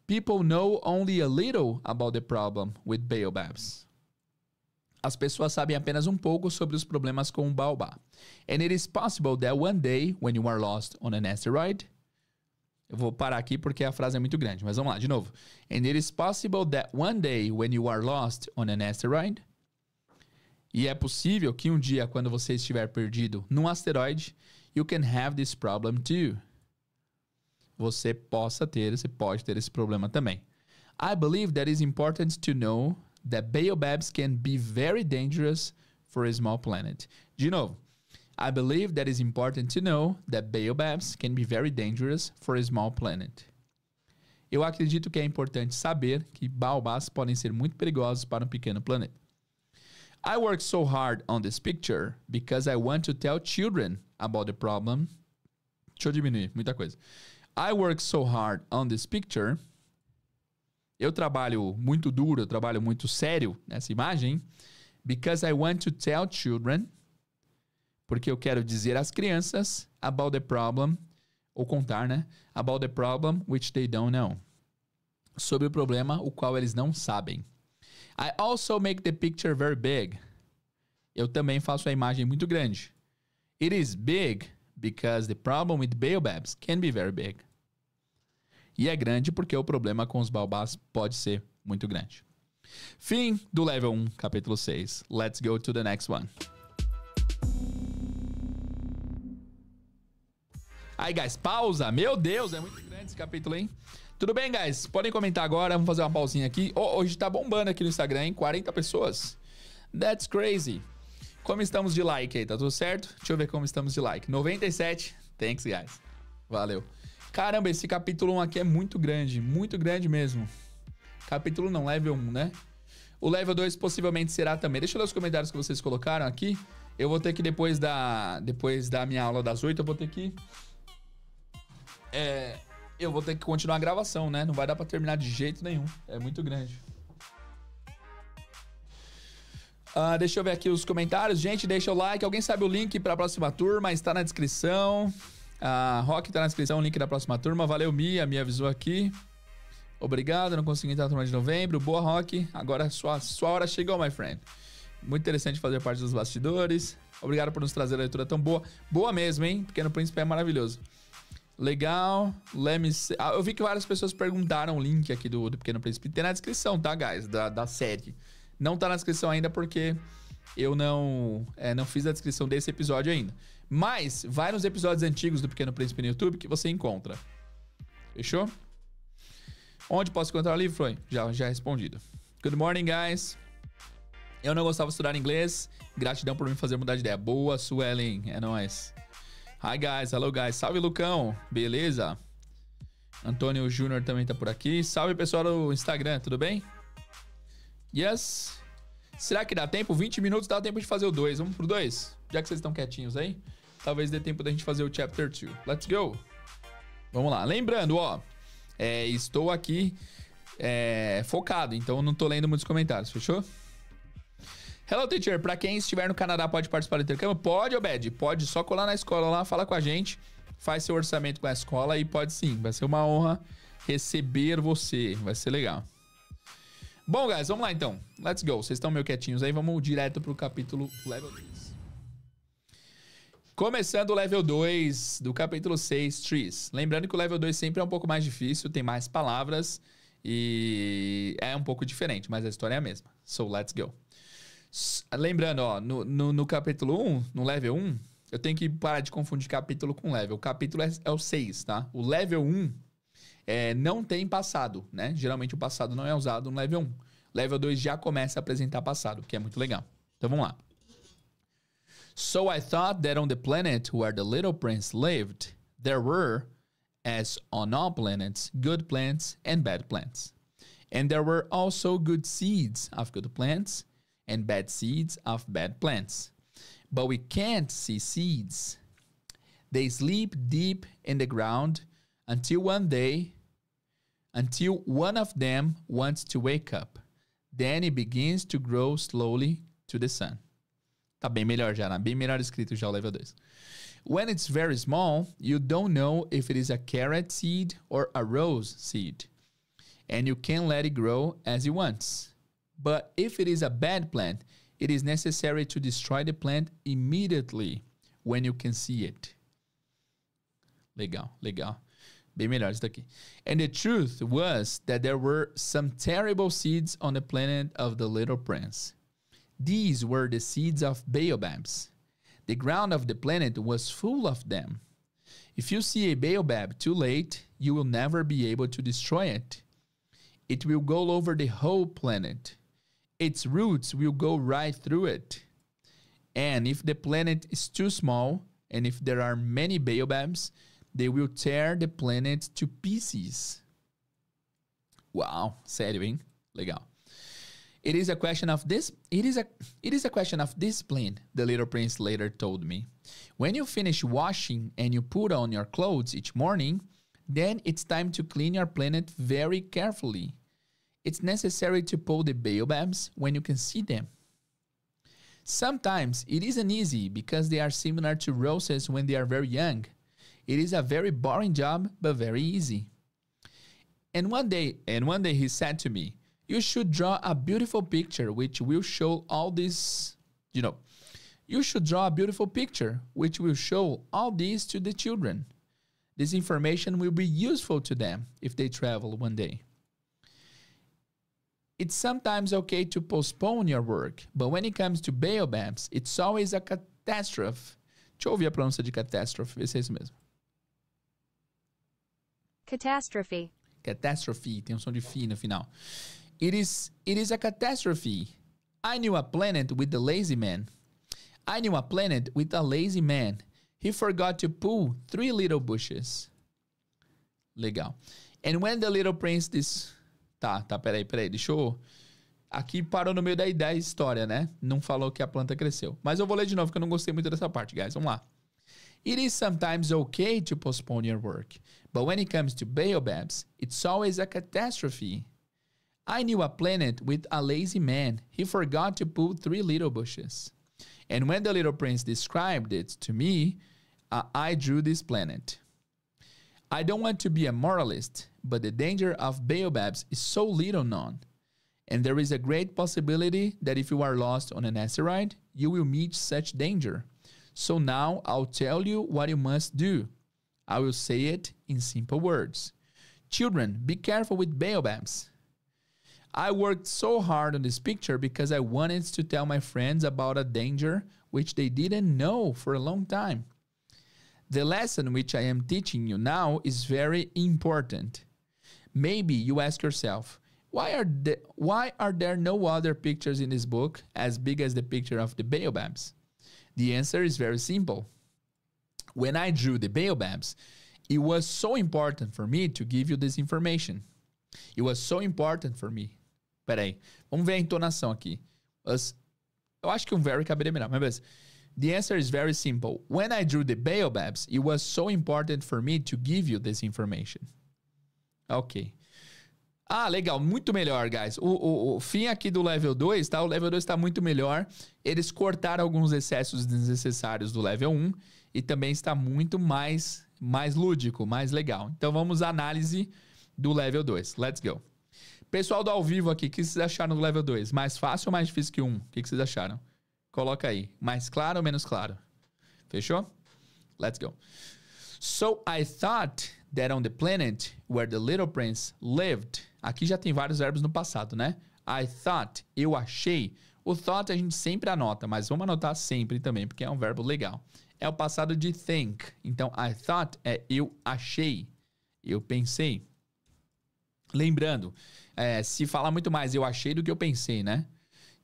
People know only a little about the problem with baobabs. As pessoas sabem apenas um pouco sobre os problemas com o baobá. And it is possible that one day, when you are lost on an asteroid, eu vou parar aqui porque a frase é muito grande, mas vamos lá, de novo. And it is possible that one day when you are lost on an asteroid. E é possível que um dia, quando você estiver perdido num asteroide, you can have this problem too. Você possa ter, você pode ter esse problema também. I believe that is important to know that baobabs can be very dangerous for a small planet. De novo, I believe that it's important to know that baobabs can be very dangerous for a small planet. Eu acredito que é importante saber que baobás podem ser muito perigosos para um pequeno planeta. I work so hard on this picture because I want to tell children about the problem. Deixa eu diminuir, muita coisa. I work so hard on this picture. Eu trabalho muito duro, eu trabalho muito sério nessa imagem because I want to tell children porque eu quero dizer às crianças about the problem, ou contar, né? About the problem which they don't know. Sobre o problema o qual eles não sabem. I also make the picture very big. Eu também faço a imagem muito grande. It is big because the problem with baobabs can be very big. E é grande porque o problema com os baobás pode ser muito grande. Fim do level 1, capítulo 6. Let's go to the next one. Aí, guys, pausa. Meu Deus, é muito grande esse capítulo, hein? Tudo bem, guys? Podem comentar agora. Vamos fazer uma pausinha aqui. Oh, hoje tá bombando aqui no Instagram, hein? 40 pessoas. That's crazy. Como estamos de like aí? Tá tudo certo? Deixa eu ver como estamos de like. 97. Thanks, guys. Valeu. Caramba, esse capítulo 1 aqui é muito grande. Muito grande mesmo. Capítulo não, level 1, né? O level 2 possivelmente será também. Deixa eu ler os comentários que vocês colocaram aqui. Eu vou ter que, depois da, depois da minha aula das 8, eu vou ter que é, eu vou ter que continuar a gravação, né? Não vai dar pra terminar de jeito nenhum. É muito grande. Uh, deixa eu ver aqui os comentários. Gente, deixa o like. Alguém sabe o link para a próxima turma? Está na descrição. A uh, Rock está na descrição, o link da próxima turma. Valeu, Mia. Me avisou aqui. Obrigado, não consegui entrar na turma de novembro. Boa, Rock. Agora sua, sua hora chegou, my friend. Muito interessante fazer parte dos bastidores. Obrigado por nos trazer a leitura tão boa. Boa mesmo, hein? Pequeno Príncipe é maravilhoso. Legal, let me see. Ah, eu vi que várias pessoas perguntaram o link aqui do, do Pequeno Príncipe. Tem na descrição, tá, guys? Da, da série. Não tá na descrição ainda porque eu não, é, não fiz a descrição desse episódio ainda. Mas vai nos episódios antigos do Pequeno Príncipe no YouTube que você encontra. Fechou? Onde posso encontrar o livro, Foi? Já, já respondido. Good morning, guys. Eu não gostava de estudar inglês. Gratidão por me fazer mudar de ideia. Boa, Suelen. É nóis. Hi guys, hello guys. Salve Lucão, beleza? Antônio Júnior também tá por aqui. Salve pessoal do Instagram, tudo bem? Yes. Será que dá tempo? 20 minutos dá tempo de fazer o 2. Vamos pro 2? Já que vocês estão quietinhos aí, talvez dê tempo da gente fazer o chapter 2. Let's go. Vamos lá. Lembrando, ó, é, estou aqui é, focado, então não tô lendo muitos comentários, fechou? Hello, teacher. Para quem estiver no Canadá, pode participar do intercâmbio? Pode, Obed. Pode só colar na escola lá, fala com a gente, faz seu orçamento com a escola e pode sim. Vai ser uma honra receber você. Vai ser legal. Bom, guys, vamos lá então. Let's go. Vocês estão meio quietinhos aí, vamos direto pro capítulo level 3. Começando o level 2 do capítulo 6, Trees. Lembrando que o level 2 sempre é um pouco mais difícil, tem mais palavras e é um pouco diferente, mas a história é a mesma. So, let's go. Lembrando, ó, no, no, no, capítulo 1, no level 1, eu tenho que parar de confundir capítulo com level. O capítulo é, é o 6, tá? O level 1 é, não tem passado, né? Geralmente o passado não é usado no level 1. Level 2 já começa a apresentar passado, que é muito legal. Então vamos lá. So I thought that on the planet where the little prince lived, there were, as on all planets, good plants and bad plants. And there were also good seeds of good plants and bad seeds of bad plants. But we can't see seeds. They sleep deep in the ground until one day, until one of them wants to wake up. Then it begins to grow slowly to the sun. Tá bem melhor já, né? bem melhor escrito já o level 2. When it's very small, you don't know if it is a carrot seed or a rose seed. And you can let it grow as it wants. But if it is a bad plant, it is necessary to destroy the plant immediately when you can see it. Legal, legal. Bem melhor isso daqui. And the truth was that there were some terrible seeds on the planet of the little prince. These were the seeds of baobabs. The ground of the planet was full of them. If you see a baobab too late, you will never be able to destroy it. It will go over the whole planet its roots will go right through it. And if the planet is too small, and if there are many baobabs, they will tear the planet to pieces. Wow, sério, hein? Legal. It is a question of this. It is a it is a question of discipline. The little prince later told me. When you finish washing and you put on your clothes each morning, then it's time to clean your planet very carefully it's necessary to pull the baobabs when you can see them. Sometimes it isn't easy because they are similar to roses when they are very young. It is a very boring job but very easy. And one day, and one day he said to me, "You should draw a beautiful picture which will show all this, you know, you should draw a beautiful picture which will show all these to the children. This information will be useful to them if they travel one day." It's sometimes okay to postpone your work, but when it comes to baobabs, it's always a catastrophe. Deixa eu ouvir a pronúncia de catastrophe, ver se é isso mesmo. Catastrophe. Catastrophe, tem um som de fi no final. It is, it is a catastrophe. I knew a planet with a lazy man. I knew a planet with a lazy man. He forgot to pull three little bushes. Legal. And when the little prince this Tá, tá, peraí, peraí, deixa eu. Aqui parou no meio da ideia e história, né? Não falou que a planta cresceu. Mas eu vou ler de novo, que eu não gostei muito dessa parte, guys. Vamos lá. It is sometimes okay to postpone your work, but when it comes to baobabs, it's always a catastrophe. I knew a planet with a lazy man. He forgot to pull three little bushes. And when the little prince described it to me, uh, I drew this planet. I don't want to be a moralist, but the danger of baobabs is so little known. And there is a great possibility that if you are lost on an asteroid, you will meet such danger. So now I'll tell you what you must do. I will say it in simple words. Children, be careful with baobabs. I worked so hard on this picture because I wanted to tell my friends about a danger which they didn't know for a long time. The lesson which I am teaching you now is very important. Maybe you ask yourself, why are, the, why are there no other pictures in this book as big as the picture of the baobabs? The answer is very simple. When I drew the baobabs, it was so important for me to give you this information. It was so important for me. Peraí, vamos ver a entonação aqui. eu acho que um very caberia melhor, mas The answer is very simple. When I drew the baobabs, it was so important for me to give you this information. Ok. Ah, legal, muito melhor, guys. O, o, o fim aqui do level 2, tá? O level 2 está muito melhor. Eles cortaram alguns excessos desnecessários do level 1 um, e também está muito mais, mais lúdico, mais legal. Então vamos à análise do level 2. Let's go. Pessoal do ao vivo aqui, o que vocês acharam do level 2? Mais fácil ou mais difícil que 1? Um? O que vocês acharam? Coloca aí. Mais claro ou menos claro? Fechou? Let's go. So I thought that on the planet where the little prince lived. Aqui já tem vários verbos no passado, né? I thought, eu achei. O thought a gente sempre anota, mas vamos anotar sempre também, porque é um verbo legal. É o passado de think. Então, I thought é eu achei. Eu pensei. Lembrando, é, se falar muito mais eu achei do que eu pensei, né?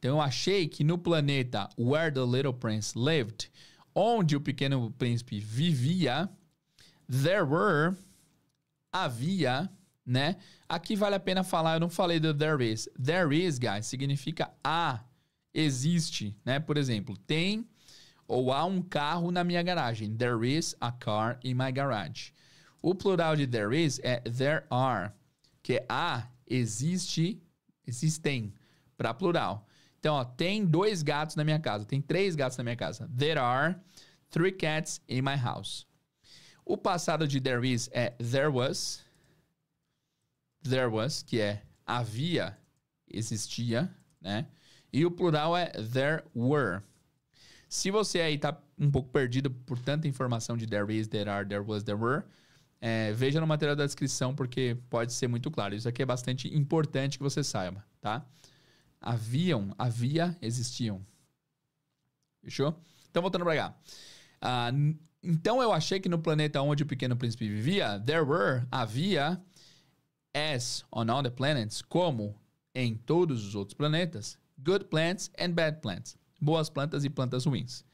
Então eu achei que no planeta Where the Little Prince Lived, onde o pequeno príncipe vivia, there were, havia, né? Aqui vale a pena falar, eu não falei do there is. There is, guys, significa há, existe, né? Por exemplo, tem ou há um carro na minha garagem. There is a car in my garage. O plural de there is é there are, que é há, existe, existem, para plural. Então, ó, tem dois gatos na minha casa. Tem três gatos na minha casa. There are three cats in my house. O passado de there is é there was. There was, que é havia, existia, né? E o plural é there were. Se você aí tá um pouco perdido por tanta informação de there is, there are, there was, there were, é, veja no material da descrição porque pode ser muito claro. Isso aqui é bastante importante que você saiba, tá? Haviam, havia, existiam. Fechou? Então, voltando pra cá. Ah, então eu achei que no planeta onde o pequeno príncipe vivia, there were, havia, as on all the planets, como em todos os outros planetas, good plants and bad plants, boas plantas e plantas ruins.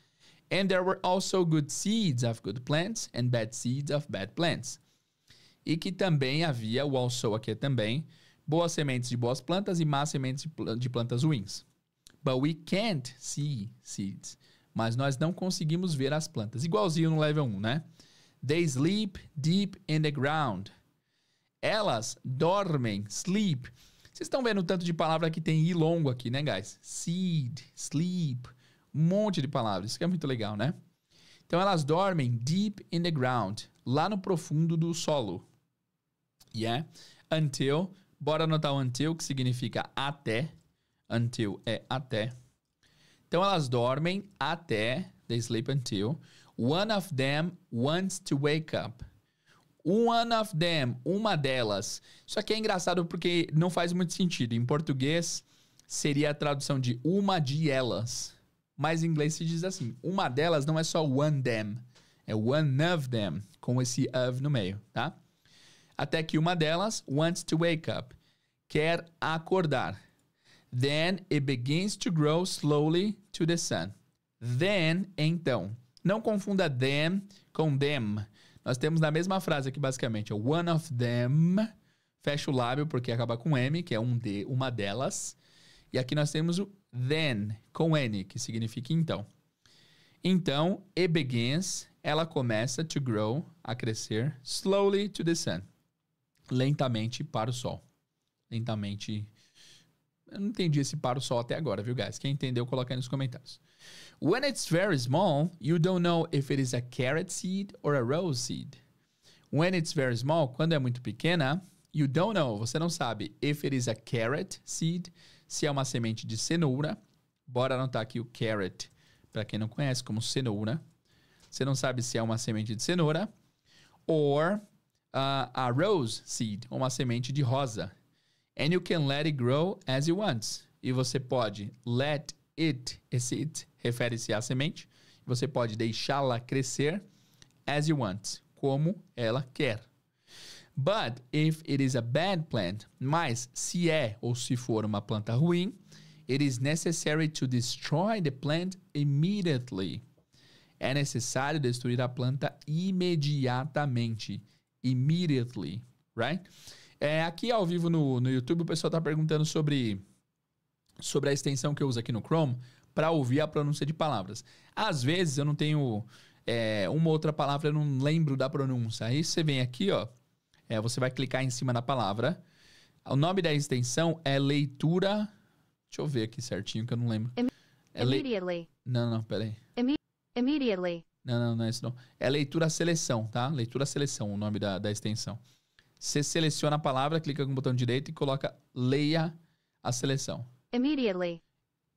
And there were also good seeds of good plants and bad seeds of bad plants. E que também havia, o also aqui é também, boas sementes de boas plantas e más sementes de plantas ruins. But we can't see seeds. Mas nós não conseguimos ver as plantas. Igualzinho no level 1, né? They sleep deep in the ground. Elas dormem, sleep. Vocês estão vendo o tanto de palavra que tem i longo aqui, né, guys? Seed, sleep, um monte de palavras. Isso que é muito legal, né? Então elas dormem deep in the ground, lá no profundo do solo. Yeah? Until Bora anotar o until, que significa até. Until é até. Então elas dormem até. They sleep until. One of them wants to wake up. One of them, uma delas. Isso aqui é engraçado porque não faz muito sentido. Em português seria a tradução de uma de elas. Mas em inglês se diz assim: uma delas não é só one them, é one of them, com esse of no meio, tá? Até que uma delas wants to wake up, quer acordar. Then it begins to grow slowly to the sun. Then, então. Não confunda them com them. Nós temos na mesma frase aqui, basicamente. One of them. Fecha o lábio, porque acaba com M, que é um de, uma delas. E aqui nós temos o then, com N, que significa então. Então, it begins, ela começa to grow, a crescer, slowly to the sun lentamente para o sol. Lentamente. Eu não entendi esse para o sol até agora, viu, guys? Quem entendeu, coloca aí nos comentários. When it's very small, you don't know if it is a carrot seed or a rose seed. When it's very small, quando é muito pequena, you don't know, você não sabe if it is a carrot seed, se é uma semente de cenoura. Bora anotar aqui o carrot, para quem não conhece, como cenoura. Você não sabe se é uma semente de cenoura or uh, a rose seed, uma semente de rosa. And you can let it grow as you want. E você pode let it, esse it refere-se à semente. Você pode deixá-la crescer as you want, como ela quer. But if it is a bad plant, mas se é ou se for uma planta ruim, it is necessary to destroy the plant immediately. É necessário destruir a planta imediatamente immediately, right? É, aqui ao vivo no, no YouTube, o pessoal está perguntando sobre, sobre a extensão que eu uso aqui no Chrome para ouvir a pronúncia de palavras. Às vezes eu não tenho é, uma outra palavra, eu não lembro da pronúncia. Aí você vem aqui, ó, é, você vai clicar em cima da palavra. O nome da extensão é leitura. Deixa eu ver aqui certinho que eu não lembro. Im é immediately. Le... Não, não, peraí. Im immediately. Não, não, não é isso não. É leitura seleção, tá? Leitura seleção, o nome da, da extensão. Você seleciona a palavra, clica com o botão direito e coloca leia a seleção. Immediately.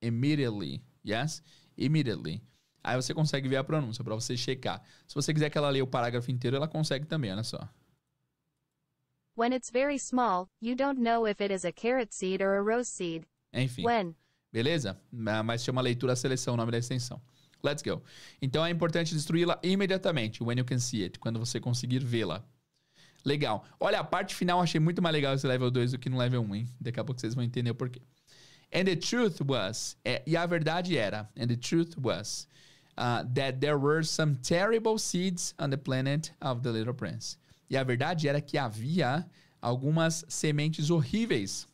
Immediately. Yes? Immediately. Aí você consegue ver a pronúncia para você checar. Se você quiser que ela leia o parágrafo inteiro, ela consegue também, olha só. When it's very small, you don't know if it is a carrot seed or a rose seed. Enfim. When. Beleza? Mas chama leitura seleção o nome da extensão. Let's go. Então é importante destruí-la imediatamente, when you can see it, quando você conseguir vê-la. Legal. Olha, a parte final achei muito mais legal esse level 2 do que no level 1, hein? Daqui a pouco vocês vão entender o porquê. And the truth was, é, e a verdade era, and the truth was, uh, that there were some terrible seeds on the planet of the little prince. E a verdade era que havia algumas sementes horríveis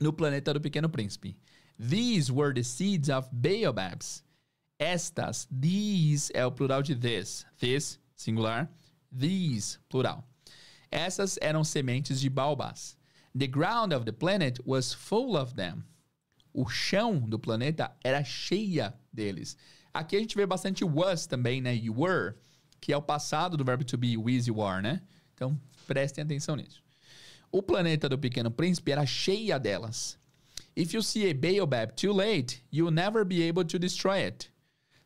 no planeta do pequeno príncipe. These were the seeds of baobabs. Estas, these é o plural de this. This, singular. These, plural. Essas eram sementes de baobás. The ground of the planet was full of them. O chão do planeta era cheia deles. Aqui a gente vê bastante was também, né? You were, que é o passado do verbo to be, you you are, né? Então, prestem atenção nisso. O planeta do pequeno príncipe era cheia delas. If you see a baobab too late, you'll never be able to destroy it.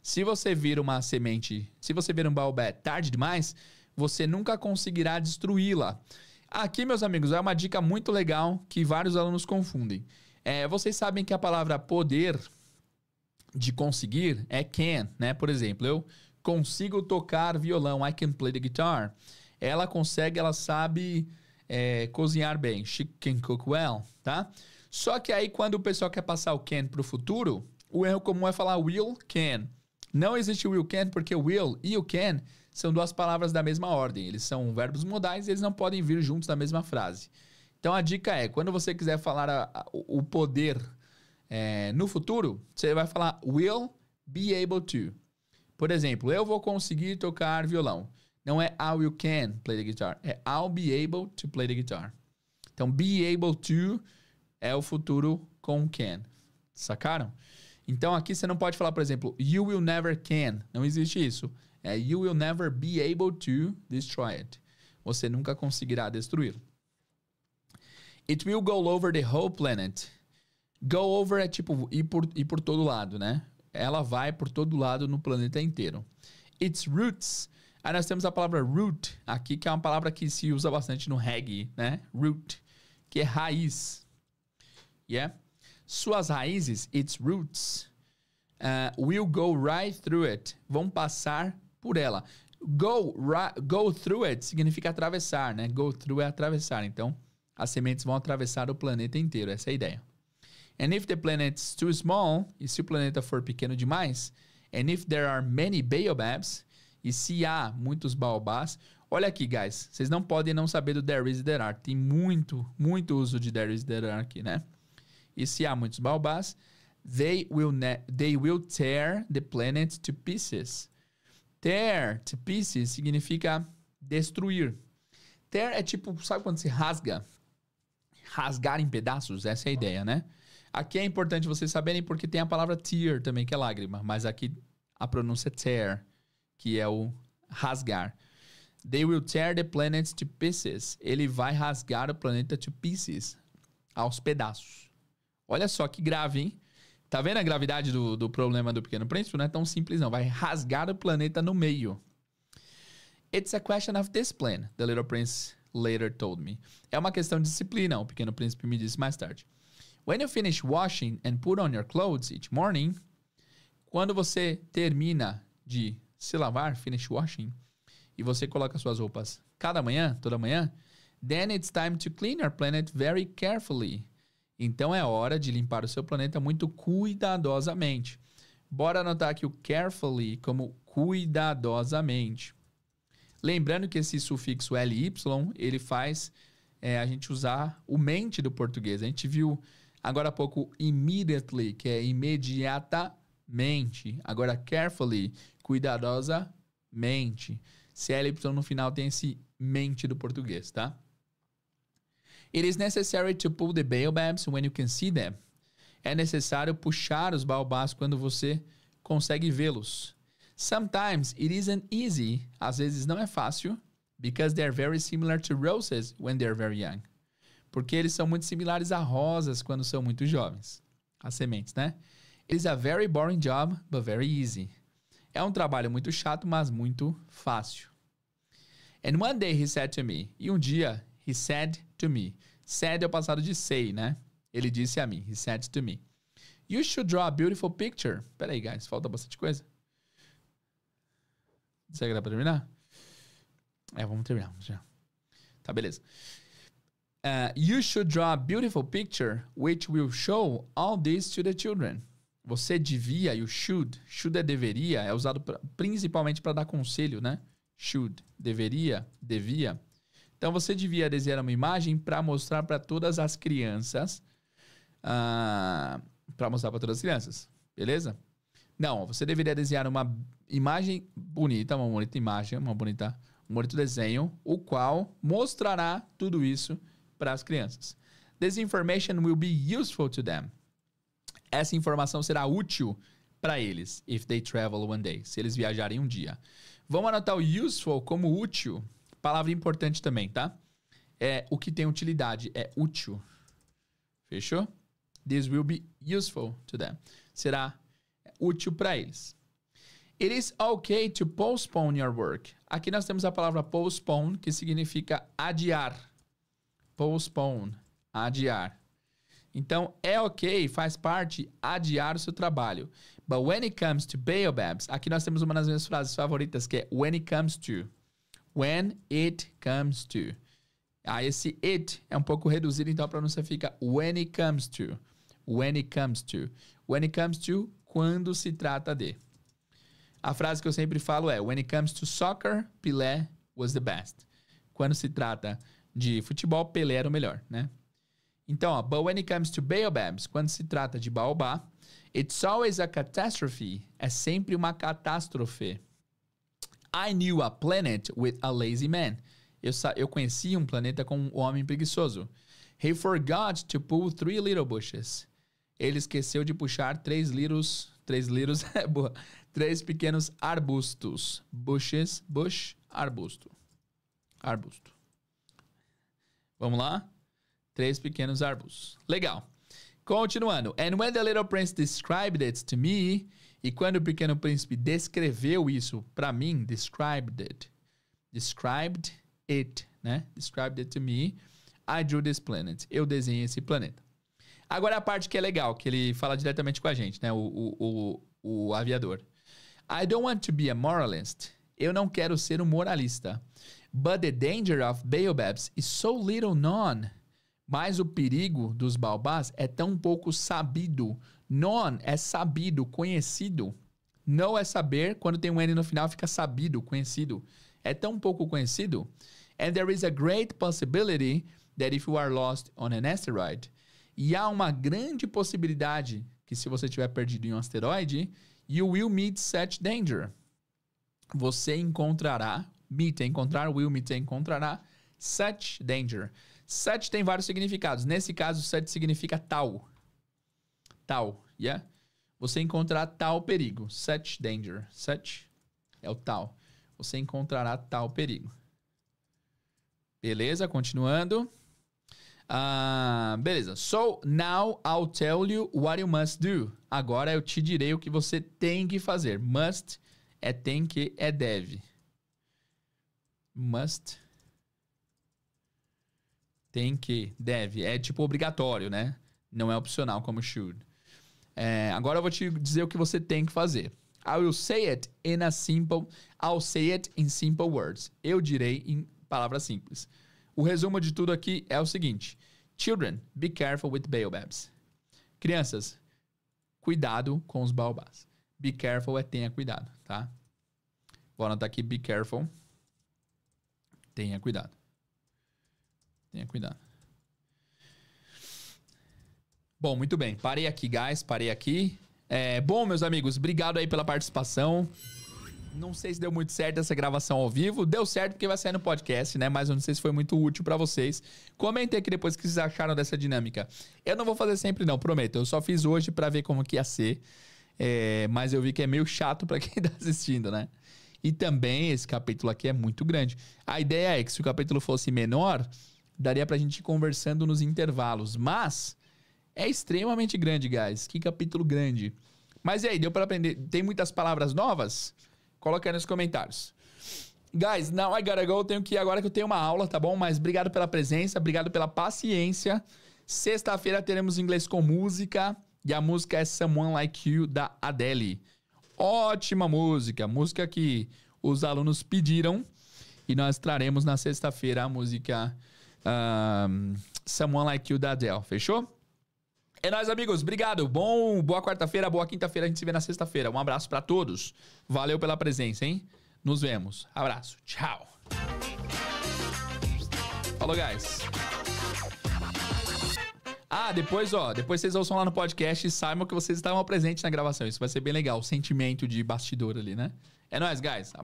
Se você vira uma semente, se você vira um baobé tarde demais, você nunca conseguirá destruí-la. Aqui, meus amigos, é uma dica muito legal que vários alunos confundem. É, vocês sabem que a palavra poder de conseguir é can, né? Por exemplo, eu consigo tocar violão, I can play the guitar. Ela consegue, ela sabe é, cozinhar bem, she can cook well, tá? Só que aí quando o pessoal quer passar o can para o futuro, o erro comum é falar will can. Não existe will can porque will e you can são duas palavras da mesma ordem. Eles são verbos modais e eles não podem vir juntos na mesma frase. Então a dica é, quando você quiser falar a, a, o poder é, no futuro, você vai falar will be able to. Por exemplo, eu vou conseguir tocar violão. Não é I ah, will can play the guitar, é I'll be able to play the guitar. Então be able to é o futuro com can. Sacaram? Então aqui você não pode falar, por exemplo, you will never can. Não existe isso. É you will never be able to destroy it. Você nunca conseguirá destruí-lo. It will go over the whole planet. Go over é tipo ir por, ir por todo lado, né? Ela vai por todo lado no planeta inteiro. Its roots. Aí nós temos a palavra root aqui, que é uma palavra que se usa bastante no reggae, né? Root, que é raiz. Yeah? Suas raízes, its roots, uh, will go right through it. Vão passar por ela. Go, go through it significa atravessar, né? Go through é atravessar. Então, as sementes vão atravessar o planeta inteiro. Essa é a ideia. And if the planet's too small, e se o planeta for pequeno demais, and if there are many baobabs, e se há muitos baobás, olha aqui, guys, vocês não podem não saber do there is, there are. Tem muito, muito uso de there is, there are aqui, né? E se há muitos baobás, they will, they will tear the planet to pieces. Tear to pieces significa destruir. Tear é tipo, sabe quando se rasga? Rasgar em pedaços, essa é a ideia, né? Aqui é importante vocês saberem porque tem a palavra tear também, que é lágrima, mas aqui a pronúncia é tear, que é o rasgar. They will tear the planet to pieces. Ele vai rasgar o planeta to pieces, aos pedaços. Olha só que grave, hein? Tá vendo a gravidade do, do problema do Pequeno Príncipe? Não é tão simples, não. Vai rasgar o planeta no meio. It's a question of discipline, the little prince later told me. É uma questão de disciplina, o Pequeno Príncipe me disse mais tarde. When you finish washing and put on your clothes each morning, quando você termina de se lavar, finish washing, e você coloca suas roupas cada manhã, toda manhã, then it's time to clean your planet very carefully. Então é hora de limpar o seu planeta muito cuidadosamente. Bora anotar aqui o carefully como cuidadosamente. Lembrando que esse sufixo ly, ele faz é, a gente usar o mente do português. A gente viu agora há pouco immediately, que é imediatamente. Agora carefully, cuidadosamente. É ly no final tem esse mente do português, tá? It is necessary to pull the baobabs when you can see them. É necessário puxar os baobás quando você consegue vê-los. Sometimes it isn't easy. Às vezes não é fácil. Because they are very similar to roses when they are very young. Porque eles são muito similares a rosas quando são muito jovens. As sementes, né? It is a very boring job, but very easy. É um trabalho muito chato, mas muito fácil. And one day he said to me. E um dia He said to me. Said é o passado de say, né? Ele disse a mim. He said to me. You should draw a beautiful picture. Pera aí, guys. Falta bastante coisa. Será que dá pra terminar? É, vamos terminar. Vamos terminar. Tá, beleza. Uh, you should draw a beautiful picture which will show all this to the children. Você devia, you should. Should é deveria, é usado pra, principalmente para dar conselho, né? Should, deveria, devia. Então você devia desenhar uma imagem para mostrar para todas as crianças. Ah, para mostrar para todas as crianças, beleza? Não, você deveria desenhar uma imagem bonita, uma bonita imagem, uma bonita, um bonito desenho, o qual mostrará tudo isso para as crianças. This information will be useful to them. Essa informação será útil para eles, if they travel one day, se eles viajarem um dia. Vamos anotar o useful como útil. Palavra importante também, tá? É o que tem utilidade, é útil. Fechou? This will be useful to them. Será útil para eles. It is okay to postpone your work. Aqui nós temos a palavra postpone, que significa adiar. Postpone, adiar. Então, é ok, faz parte adiar o seu trabalho. But when it comes to baobabs, aqui nós temos uma das minhas frases favoritas, que é when it comes to. When it comes to. Ah, esse it é um pouco reduzido, então a pronúncia fica when it comes to. When it comes to. When it comes to, quando se trata de. A frase que eu sempre falo é: When it comes to soccer, Pelé was the best. Quando se trata de futebol, Pelé era o melhor, né? Então, ó, but when it comes to baobabs, quando se trata de baobá, it's always a catastrophe. É sempre uma catástrofe. I knew a planet with a lazy man. Eu, eu conheci um planeta com um homem preguiçoso. He forgot to pull three little bushes. Ele esqueceu de puxar três litros, três litros, é boa, três pequenos arbustos. Bushes, bush, arbusto. Arbusto. Vamos lá? Três pequenos arbustos. Legal. Continuando. And when the little prince described it to me, e quando o Pequeno Príncipe descreveu isso para mim, described it, described it, né? Described it to me, I drew this planet. Eu desenhei esse planeta. Agora a parte que é legal, que ele fala diretamente com a gente, né? O, o, o, o aviador. I don't want to be a moralist. Eu não quero ser um moralista. But the danger of baobabs is so little known. Mas o perigo dos baobás é tão pouco sabido Non é sabido, conhecido. Não é saber, quando tem um N no final fica sabido, conhecido. É tão pouco conhecido. And there is a great possibility that if you are lost on an asteroid, e há uma grande possibilidade que se você tiver perdido em um asteroide, you will meet such danger. Você encontrará, meet é encontrar, will meet é encontrará, such danger. Such tem vários significados. Nesse caso, such significa tal tal, yeah? Você encontrará tal perigo. Such danger. Such é o tal. Você encontrará tal perigo. Beleza, continuando. Ah, beleza. So now I'll tell you what you must do. Agora eu te direi o que você tem que fazer. Must é tem que, é deve. Must. Tem que, deve. É tipo obrigatório, né? Não é opcional como should. É, agora eu vou te dizer o que você tem que fazer. I will say it in a simple. I'll say it in simple words. Eu direi em palavras simples. O resumo de tudo aqui é o seguinte: Children, be careful with baobabs. Crianças, cuidado com os baobás. Be careful é tenha cuidado, tá? Vou anotar aqui: be careful. Tenha cuidado. Tenha cuidado. Bom, muito bem. Parei aqui, guys. Parei aqui. É, bom, meus amigos, obrigado aí pela participação. Não sei se deu muito certo essa gravação ao vivo. Deu certo porque vai sair no podcast, né? Mas eu não sei se foi muito útil para vocês. Comentem aqui depois o que vocês acharam dessa dinâmica. Eu não vou fazer sempre, não, prometo. Eu só fiz hoje para ver como que ia ser. É, mas eu vi que é meio chato para quem tá assistindo, né? E também esse capítulo aqui é muito grande. A ideia é que se o capítulo fosse menor, daria pra gente ir conversando nos intervalos. Mas é extremamente grande, guys. Que capítulo grande. Mas e aí, deu para aprender? Tem muitas palavras novas? Coloca aí nos comentários. Guys, não, I gotta go. Eu tenho que ir agora que eu tenho uma aula, tá bom? Mas obrigado pela presença, obrigado pela paciência. Sexta-feira teremos inglês com música. E a música é Someone Like You, da Adele. Ótima música, música que os alunos pediram. E nós traremos na sexta-feira a música um, Someone Like You, da Adele. Fechou? É nóis, amigos. Obrigado. Bom, boa quarta-feira, boa quinta-feira. A gente se vê na sexta-feira. Um abraço para todos. Valeu pela presença, hein? Nos vemos. Abraço. Tchau. Falou, guys. Ah, depois, ó, depois vocês ouçam lá no podcast e saibam que vocês estavam presentes na gravação. Isso vai ser bem legal, o sentimento de bastidor ali, né? É nóis, guys.